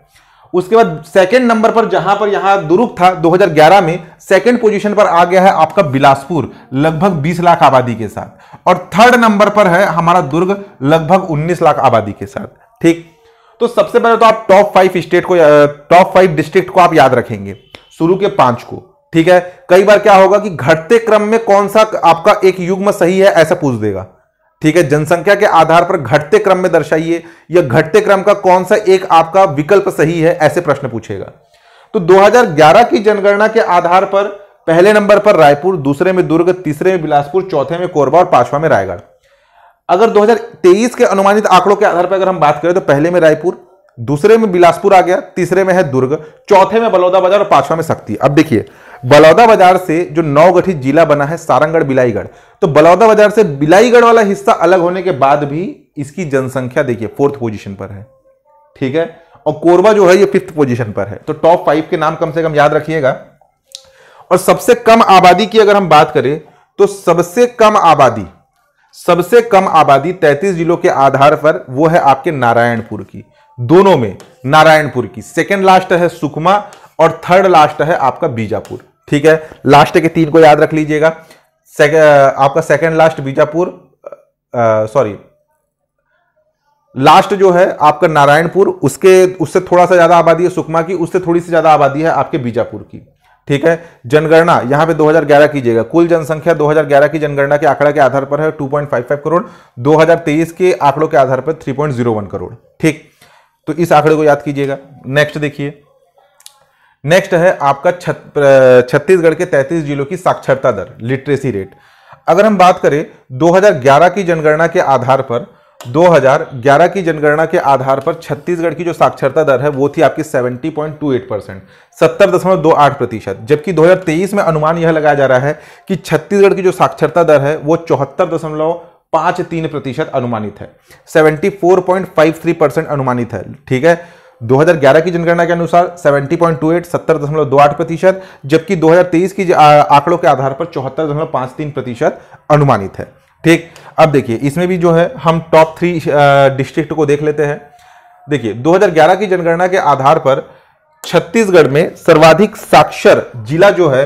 उसके बाद सेकंड नंबर पर जहां पर यहां दुरुप था 2011 में सेकंड पोजीशन पर आ गया है आपका बिलासपुर लगभग 20 लाख आबादी के साथ और थर्ड नंबर पर है हमारा दुर्ग लगभग 19 लाख आबादी के साथ ठीक तो सबसे पहले तो आप टॉप फाइव स्टेट को टॉप फाइव डिस्ट्रिक्ट को आप याद रखेंगे शुरू के पांच को ठीक है कई बार क्या होगा कि घटते क्रम में कौन सा आपका एक युग्म सही है ऐसा पूछ देगा ठीक है जनसंख्या के आधार पर घटते क्रम में दर्शाइए या घटते क्रम का कौन सा एक आपका विकल्प सही है ऐसे प्रश्न पूछेगा तो 2011 की जनगणना के आधार पर पहले नंबर पर रायपुर दूसरे में दुर्ग तीसरे में बिलासपुर चौथे में कोरबा और पांचवा में रायगढ़ अगर 2023 के अनुमानित आंकड़ों के आधार पर अगर हम बात करें तो पहले में रायपुर दूसरे में बिलासपुर आ गया तीसरे में है दुर्ग चौथे में बलौदाबाजार और पांचवा में शक्ति अब देखिए बलौदा बाजार से जो नवगठित जिला बना है सारंगढ़ बिलाईगढ़ तो बलौदा बाजार से बिलाईगढ़ वाला हिस्सा अलग होने के बाद भी इसकी जनसंख्या देखिए फोर्थ पोजीशन पर है ठीक है और कोरबा जो है ये फिफ्थ पोजीशन पर है तो टॉप फाइव के नाम कम से कम याद रखिएगा और सबसे कम आबादी की अगर हम बात करें तो सबसे कम आबादी सबसे कम आबादी 33 जिलों के आधार पर वो है आपके नारायणपुर की दोनों में नारायणपुर की सेकेंड लास्ट है सुकमा और थर्ड लास्ट है आपका बीजापुर ठीक है लास्ट के तीन को याद रख लीजिएगा आपका second last Bijapur sorry last जो है आपका नारायणपुर उसके उससे थोड़ा सा ज़्यादा आबादी है सुकमा की उससे थोड़ी सी ज़्यादा आबादी है आपके बीजापुर की ठीक है जनगणना यहां पे 2011 कीजिएगा कुल जनसंख्या 2011 की जनगणना के आंकड़ा के आधार पर है 2.55 करोड़ 2023 के आंकड़ों के आधार पर 3.01 करोड़ ठीक तो इस आंकड़े को याद कीजिएगा नेक्स्ट देखिए नेक्स्ट है आपका छत्तीसगढ़ के 33 जिलों की साक्षरता दर लिटरेसी रेट अगर हम बात करें 2011 की जनगणना के आधार पर 2011 की जनगणना के आधार पर छत्तीसगढ़ की जो साक्षरता दर है वो थी आपकी 70.28 परसेंट सत्तर दशमलव दो आठ प्रतिशत जबकि 2023 में अनुमान यह लगाया जा रहा है कि छत्तीसगढ़ की जो साक्षरता दर है वो चौहत्तर दशमलव पाँच तीन प्रतिशत अनुमानित है 74.53 परसेंट अनुमानित है ठीक है 2011 की जनगणना के अनुसार 70.28 70.28 प्रतिशत जबकि 2023 की आंकड़ों के आधार पर चौहत्तर प्रतिशत अनुमानित है ठीक अब देखिए इसमें भी जो है हम टॉप थ्री डिस्ट्रिक्ट को देख लेते हैं देखिए 2011 की जनगणना के आधार पर छत्तीसगढ़ में सर्वाधिक साक्षर जिला जो है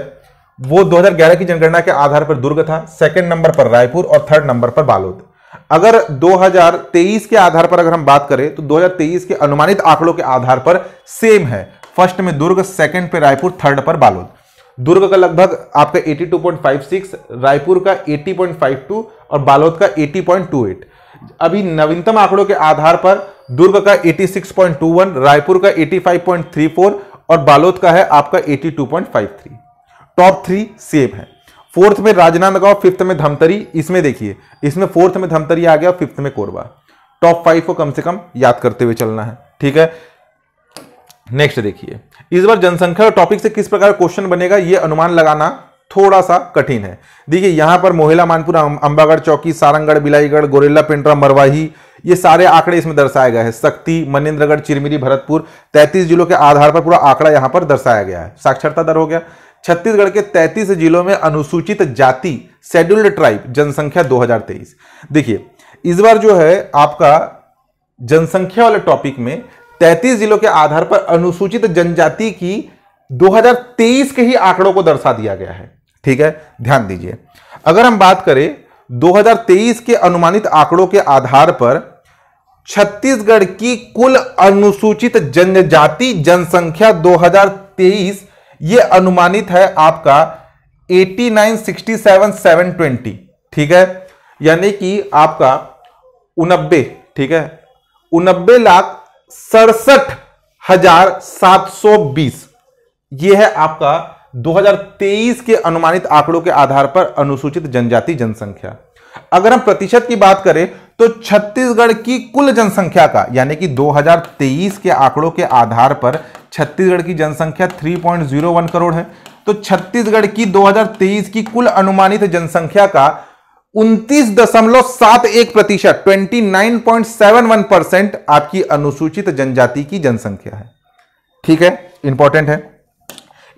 वो 2011 की जनगणना के आधार पर दुर्ग था सेकंड नंबर पर रायपुर और थर्ड नंबर पर बालोद अगर 2023 के आधार पर अगर हम बात करें तो 2023 के अनुमानित आंकड़ों के आधार पर सेम है फर्स्ट में दुर्ग सेकंड पे रायपुर थर्ड पर बालोद दुर्ग का लगभग आपका 82.56 रायपुर का 80.52 और बालोद का 80.28 अभी नवीनतम आंकड़ों के आधार पर दुर्ग का 86.21 रायपुर का 85.34 और बालोद का है आपका 82.53 टॉप थ्री सेम है फोर्थ में राजनांदगांव फिफ्थ में धमतरी इसमें देखिए इसमें फोर्थ में धमतरी आ गया और फिफ्थ में कोरबा टॉप फाइव को कम से कम याद करते हुए चलना है ठीक है नेक्स्ट देखिए इस बार जनसंख्या और टॉपिक से किस प्रकार क्वेश्चन बनेगा यह अनुमान लगाना थोड़ा सा कठिन है देखिए यहां पर मोहिला मानपुर अंबागढ़ चौकी सारंगढ़ बिलाईगढ़ गोरेला पेंड्रा मरवाही ये सारे आंकड़े इसमें दर्शाए गए हैं शक्ति मनेन्द्रगढ़ चिरमिरी भरतपुर 33 जिलों के आधार पर पूरा आंकड़ा यहाँ पर दर्शाया गया है साक्षरता दर हो गया छत्तीसगढ़ के 33 जिलों में अनुसूचित जाति शेड्यूल्ड ट्राइब जनसंख्या 2023 देखिए इस बार जो है आपका जनसंख्या वाले टॉपिक में 33 जिलों के आधार पर अनुसूचित जनजाति की 2023 के ही आंकड़ों को दर्शा दिया गया है ठीक है ध्यान दीजिए अगर हम बात करें 2023 के अनुमानित आंकड़ों के आधार पर छत्तीसगढ़ की कुल अनुसूचित जनजाति जनसंख्या 2023 ये अनुमानित है आपका सेवन ट्वेंटी ठीक है यानी कि आपका उनबे ठीक है उनबे लाख सड़सठ हजार सात सौ बीस ये है आपका 2023 के अनुमानित आंकड़ों के आधार पर अनुसूचित जनजाति जनसंख्या अगर हम प्रतिशत की बात करें तो छत्तीसगढ़ की कुल जनसंख्या का यानी कि 2023 के आंकड़ों के आधार पर छत्तीसगढ़ की जनसंख्या 3.01 करोड़ है तो छत्तीसगढ़ की 2023 की कुल अनुमानित जनसंख्या का उनतीस दशमलव सात एक प्रतिशत ट्वेंटी परसेंट आपकी अनुसूचित जनजाति की जनसंख्या है ठीक है इंपॉर्टेंट है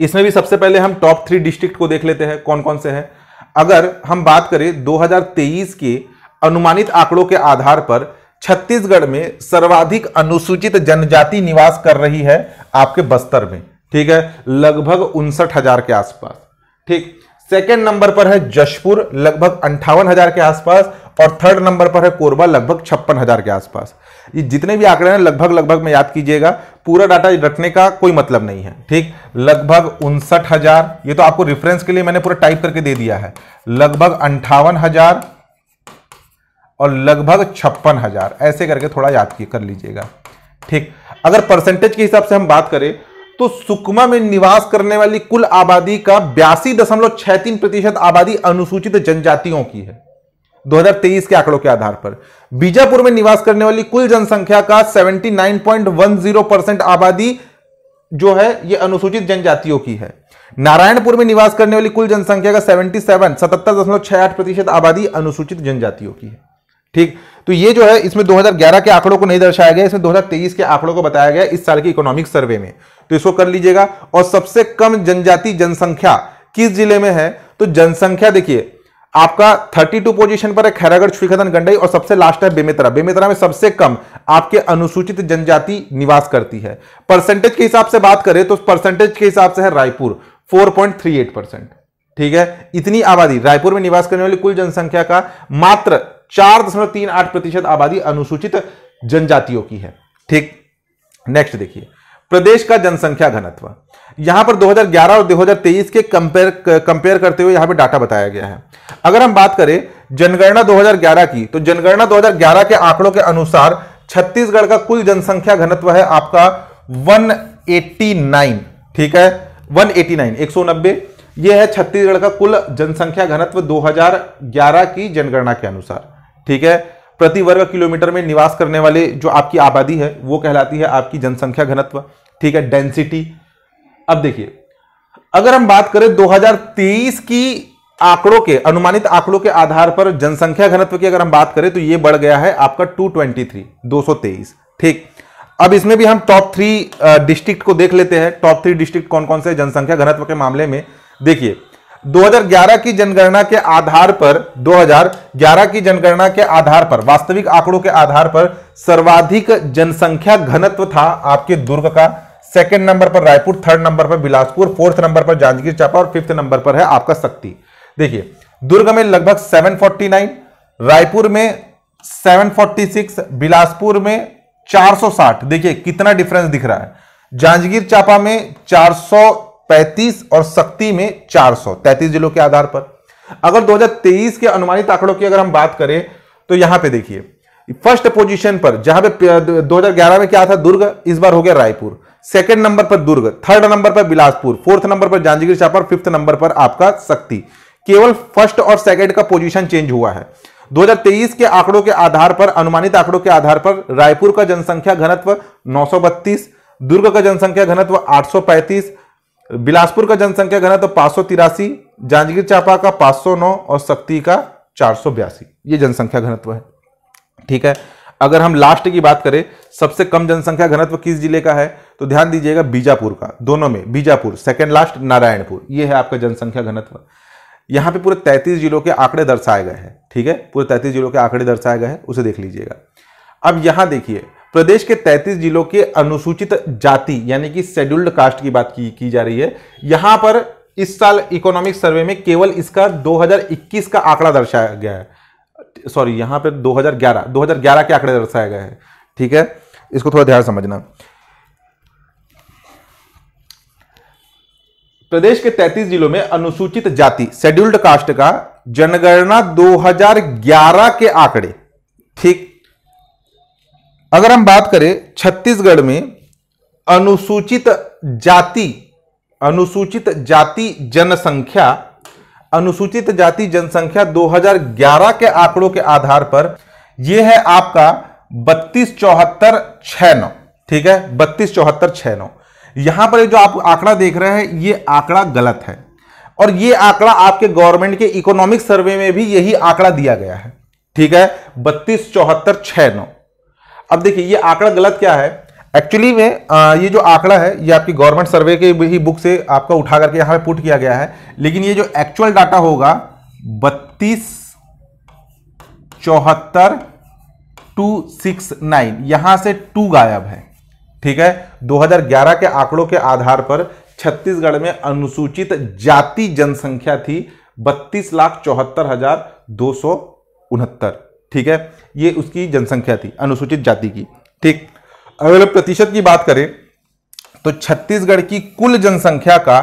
इसमें भी सबसे पहले हम टॉप थ्री डिस्ट्रिक्ट को देख लेते हैं कौन कौन से हैं अगर हम बात करें 2023 के अनुमानित आंकड़ों के आधार पर छत्तीसगढ़ में सर्वाधिक अनुसूचित जनजाति निवास कर रही है आपके बस्तर में ठीक है लगभग उनसठ हजार के आसपास ठीक सेकेंड नंबर पर है जशपुर लगभग अंठावन हजार के आसपास और थर्ड नंबर पर है कोरबा लगभग छप्पन हजार के आसपास ये जितने भी आंकड़े हैं लगभग लगभग मैं याद कीजिएगा पूरा डाटा रखने का कोई मतलब नहीं है ठीक लगभग उनसठ हजार ये तो आपको रेफरेंस के लिए मैंने पूरा टाइप करके दे दिया है लगभग अंठावन हजार और लगभग छप्पन हज़ार ऐसे करके थोड़ा याद कर लीजिएगा ठीक अगर परसेंटेज के हिसाब से हम बात करें तो सुकमा में निवास करने वाली कुल आबादी का बयासी दशमलव छह तीन प्रतिशत आबादी अनुसूचित जनजातियों की है 2023 के आंकड़ों के आधार पर बीजापुर में निवास करने वाली कुल जनसंख्या का 79.10 परसेंट आबादी जो है ये अनुसूचित जनजातियों की है नारायणपुर में निवास करने वाली कुल जनसंख्या का 77 सतहत्तर प्रतिशत आबादी अनुसूचित जनजातियों की है ठीक तो ये जो है इसमें 2011 के आंकड़ों को नहीं दर्शाया गया इसमें 2023 के आंकड़ों को बताया गया इस साल के इकोनॉमिक सर्वे में तो इसको कर लीजिएगा और सबसे कम जनजाति जनसंख्या किस जिले में है तो जनसंख्या देखिए आपका 32 पोजीशन पर है खैरागढ़ श्रीखदन गंडई और सबसे लास्ट है बेमेतरा बेमेतरा में सबसे कम आपके अनुसूचित जनजाति निवास करती है परसेंटेज के हिसाब से बात करें तो परसेंटेज के हिसाब से है रायपुर फोर ठीक है इतनी आबादी रायपुर में निवास करने वाली कुल जनसंख्या का मात्र चार दशमलव तीन आठ प्रतिशत आबादी अनुसूचित जनजातियों की है ठीक नेक्स्ट देखिए प्रदेश का जनसंख्या घनत्व यहां पर 2011 और 2023 के कंपेयर कंपेयर करते हुए यहां पे डाटा बताया गया है अगर हम बात करें जनगणना 2011 की तो जनगणना 2011 के आंकड़ों के अनुसार छत्तीसगढ़ का कुल जनसंख्या घनत्व है आपका 189 ठीक है 189 190 यह है छत्तीसगढ़ का कुल जनसंख्या घनत्व 2011 की जनगणना के अनुसार ठीक है प्रति वर्ग किलोमीटर में निवास करने वाले जो आपकी आबादी है वो कहलाती है आपकी जनसंख्या घनत्व ठीक है डेंसिटी अब देखिए अगर हम बात करें 2023 की आंकड़ों के अनुमानित आंकड़ों के आधार पर जनसंख्या घनत्व की अगर हम बात करें तो ये बढ़ गया है आपका 223 223 ठीक अब इसमें भी हम टॉप थ्री डिस्ट्रिक्ट को देख लेते हैं टॉप थ्री डिस्ट्रिक्ट कौन कौन से जनसंख्या घनत्व के मामले में देखिए 2011 की जनगणना के आधार पर 2011 की जनगणना के आधार पर वास्तविक आंकड़ों के आधार पर सर्वाधिक जनसंख्या घनत्व था आपके दुर्ग का सेकंड नंबर पर रायपुर थर्ड नंबर पर बिलासपुर फोर्थ नंबर पर जांजगीर चापा और फिफ्थ नंबर पर है आपका शक्ति देखिए दुर्ग में लगभग 749 रायपुर में 746 बिलासपुर में 460 देखिए कितना डिफरेंस दिख रहा है जांजगीर चांपा में 35 और शक्ति में 400 तैतीस जिलों के आधार पर अगर 2023 के अनुमानित आंकड़ों की अगर हम बात करें तो यहां पे देखिए फर्स्ट पोजीशन पर जहां पे 2011 में क्या था दुर्ग इस बार हो गया रायपुर सेकंड नंबर पर दुर्ग थर्ड नंबर पर बिलासपुर फोर्थ नंबर पर जांजगीर चापर फिफ्थ नंबर पर आपका शक्ति केवल फर्स्ट और सेकंड का पोजिशन चेंज हुआ है 2023 के आंकड़ों के आधार पर अनुमानित आंकड़ों के आधार पर रायपुर का जनसंख्या घनत्व नौ दुर्ग का जनसंख्या घनत्व आठ बिलासपुर का जनसंख्या घनत्व तो तिरासी जांजगीर चांपा का 509 और शक्ति का चार ये जनसंख्या घनत्व है ठीक है अगर हम लास्ट की बात करें सबसे कम जनसंख्या घनत्व किस जिले का है तो ध्यान दीजिएगा बीजापुर का दोनों में बीजापुर सेकंड लास्ट नारायणपुर ये है आपका जनसंख्या घनत्व यहाँ पे पूरे 33 जिलों के आंकड़े दर्शाए गए हैं ठीक है पूरे 33 जिलों के आंकड़े दर्शाए गए हैं उसे देख लीजिएगा अब यहाँ देखिए प्रदेश के 33 जिलों के अनुसूचित जाति यानी कि शेड्यूल्ड कास्ट की बात की, की जा रही है यहां पर इस साल इकोनॉमिक सर्वे में केवल इसका 2021 का आंकड़ा दर्शाया गया है सॉरी यहां पर 2011 2011 के आंकड़े दर्शाया गया है ठीक है इसको थोड़ा ध्यान समझना प्रदेश के 33 जिलों में अनुसूचित जाति शेड्यूल्ड कास्ट का जनगणना 2011 के आंकड़े ठीक अगर हम बात करें छत्तीसगढ़ में अनुसूचित जाति अनुसूचित जाति जनसंख्या अनुसूचित जाति जनसंख्या 2011 के आंकड़ों के आधार पर यह है आपका बत्तीस चौहत्तर छ नौ ठीक है बत्तीस चौहत्तर छः नौ यहां पर जो आप आंकड़ा देख रहे हैं ये आंकड़ा गलत है और ये आंकड़ा आपके गवर्नमेंट के इकोनॉमिक सर्वे में भी यही आंकड़ा दिया गया है ठीक है बत्तीस चौहत्तर छः नौ अब देखिए ये आंकड़ा गलत क्या है एक्चुअली में आ, ये जो आंकड़ा है ये आपकी गवर्नमेंट सर्वे के ही बुक से आपका उठा करके यहाँ पे पुट किया गया है लेकिन ये जो एक्चुअल डाटा होगा बत्तीस चौहत्तर टू सिक्स नाइन यहाँ से टू गायब है ठीक है 2011 के आंकड़ों के आधार पर छत्तीसगढ़ में अनुसूचित जाति जनसंख्या थी बत्तीस लाख चौहत्तर हजार दो सौ उनहत्तर ठीक है ये उसकी जनसंख्या थी अनुसूचित जाति की ठीक अगर प्रतिशत की बात करें तो छत्तीसगढ़ की कुल जनसंख्या का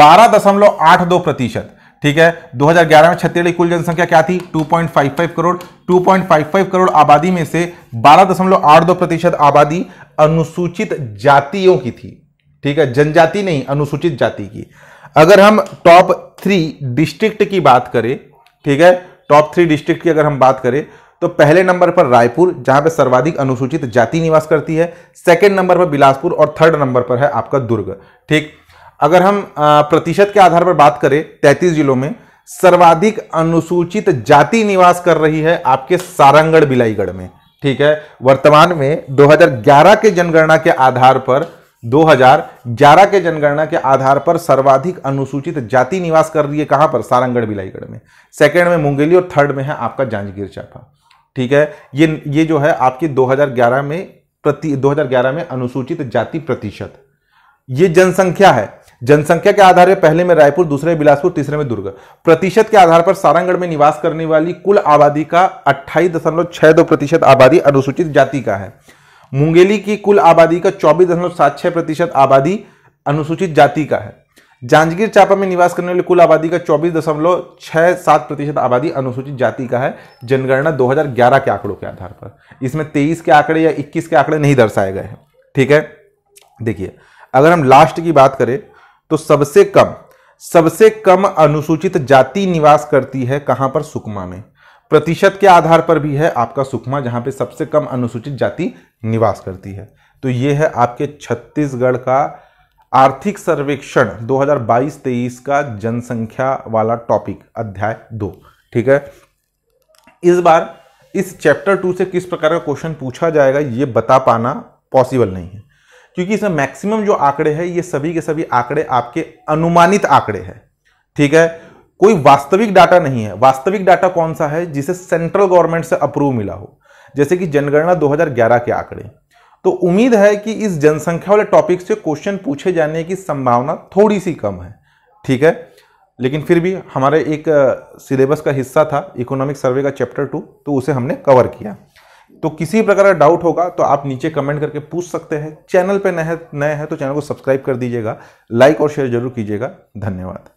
बारह दशमलव आठ दो प्रतिशत ठीक है 2011 में छत्तीसगढ़ की कुल जनसंख्या क्या थी 2.55 करोड़ 2.55 करोड़ आबादी में से 12.82 प्रतिशत आबादी अनुसूचित जातियों की थी ठीक है जनजाति नहीं अनुसूचित जाति की अगर हम टॉप थ्री डिस्ट्रिक्ट की बात करें ठीक है टॉप थ्री डिस्ट्रिक्ट की अगर हम बात करें तो पहले नंबर पर रायपुर जहां पर सर्वाधिक अनुसूचित जाति निवास करती है सेकेंड नंबर पर बिलासपुर और थर्ड नंबर पर है आपका दुर्ग ठीक अगर हम प्रतिशत के आधार पर बात करें तैतीस जिलों में सर्वाधिक अनुसूचित जाति निवास कर रही है आपके सारंगढ़ बिलाईगढ़ में ठीक है वर्तमान में 2011 के जनगणना के आधार पर 2011 के जनगणना के आधार पर सर्वाधिक अनुसूचित जाति निवास कर रही है कहां पर सारंगढ़ बिलाईगढ़ में सेकंड में मुंगेली और थर्ड में है आपका जांजगीर चापा ठीक है ये ये जो है आपकी 2011 में प्रति 2011 में अनुसूचित जाति प्रतिशत ये जनसंख्या है जनसंख्या के आधार पर पहले में रायपुर दूसरे में बिलासपुर तीसरे में दुर्ग प्रतिशत के आधार पर सारंगढ़ में निवास करने वाली कुल आबादी का अट्ठाईस दशमलव छह दो प्रतिशत आबादी अनुसूचित जाति का है मुंगेली की कुल आबादी का चौबीस दशमलव सात छह प्रतिशत आबादी अनुसूचित जाति का है जांजगीर चापा में निवास करने वाली कुल आबादी का चौबीस दशमलव छः सात प्रतिशत आबादी अनुसूचित जाति का है जनगणना 2011 के आंकड़ों के आधार पर इसमें 23 के आंकड़े या 21 के आंकड़े नहीं दर्शाए गए हैं ठीक है देखिए अगर हम लास्ट की बात करें तो सबसे कम सबसे कम अनुसूचित जाति निवास करती है कहाँ पर सुकमा में प्रतिशत के आधार पर भी है आपका सुकमा जहाँ पे सबसे कम अनुसूचित जाति निवास करती है तो ये है आपके छत्तीसगढ़ का आर्थिक सर्वेक्षण 2022-23 का जनसंख्या वाला टॉपिक अध्याय दो ठीक है इस बार इस चैप्टर टू से किस प्रकार का क्वेश्चन पूछा जाएगा ये बता पाना पॉसिबल नहीं है क्योंकि इसमें मैक्सिमम जो आंकड़े हैं ये सभी के सभी आंकड़े आपके अनुमानित आंकड़े हैं ठीक है कोई वास्तविक डाटा नहीं है वास्तविक डाटा कौन सा है जिसे सेंट्रल गवर्नमेंट से अप्रूव मिला हो जैसे कि जनगणना 2011 के आंकड़े तो उम्मीद है कि इस जनसंख्या वाले टॉपिक से क्वेश्चन पूछे जाने की संभावना थोड़ी सी कम है ठीक है लेकिन फिर भी हमारे एक सिलेबस का हिस्सा था इकोनॉमिक सर्वे का चैप्टर टू तो उसे हमने कवर किया तो किसी प्रकार का डाउट होगा तो आप नीचे कमेंट करके पूछ सकते हैं चैनल पर नए नए हैं तो चैनल को सब्सक्राइब कर दीजिएगा लाइक और शेयर जरूर कीजिएगा धन्यवाद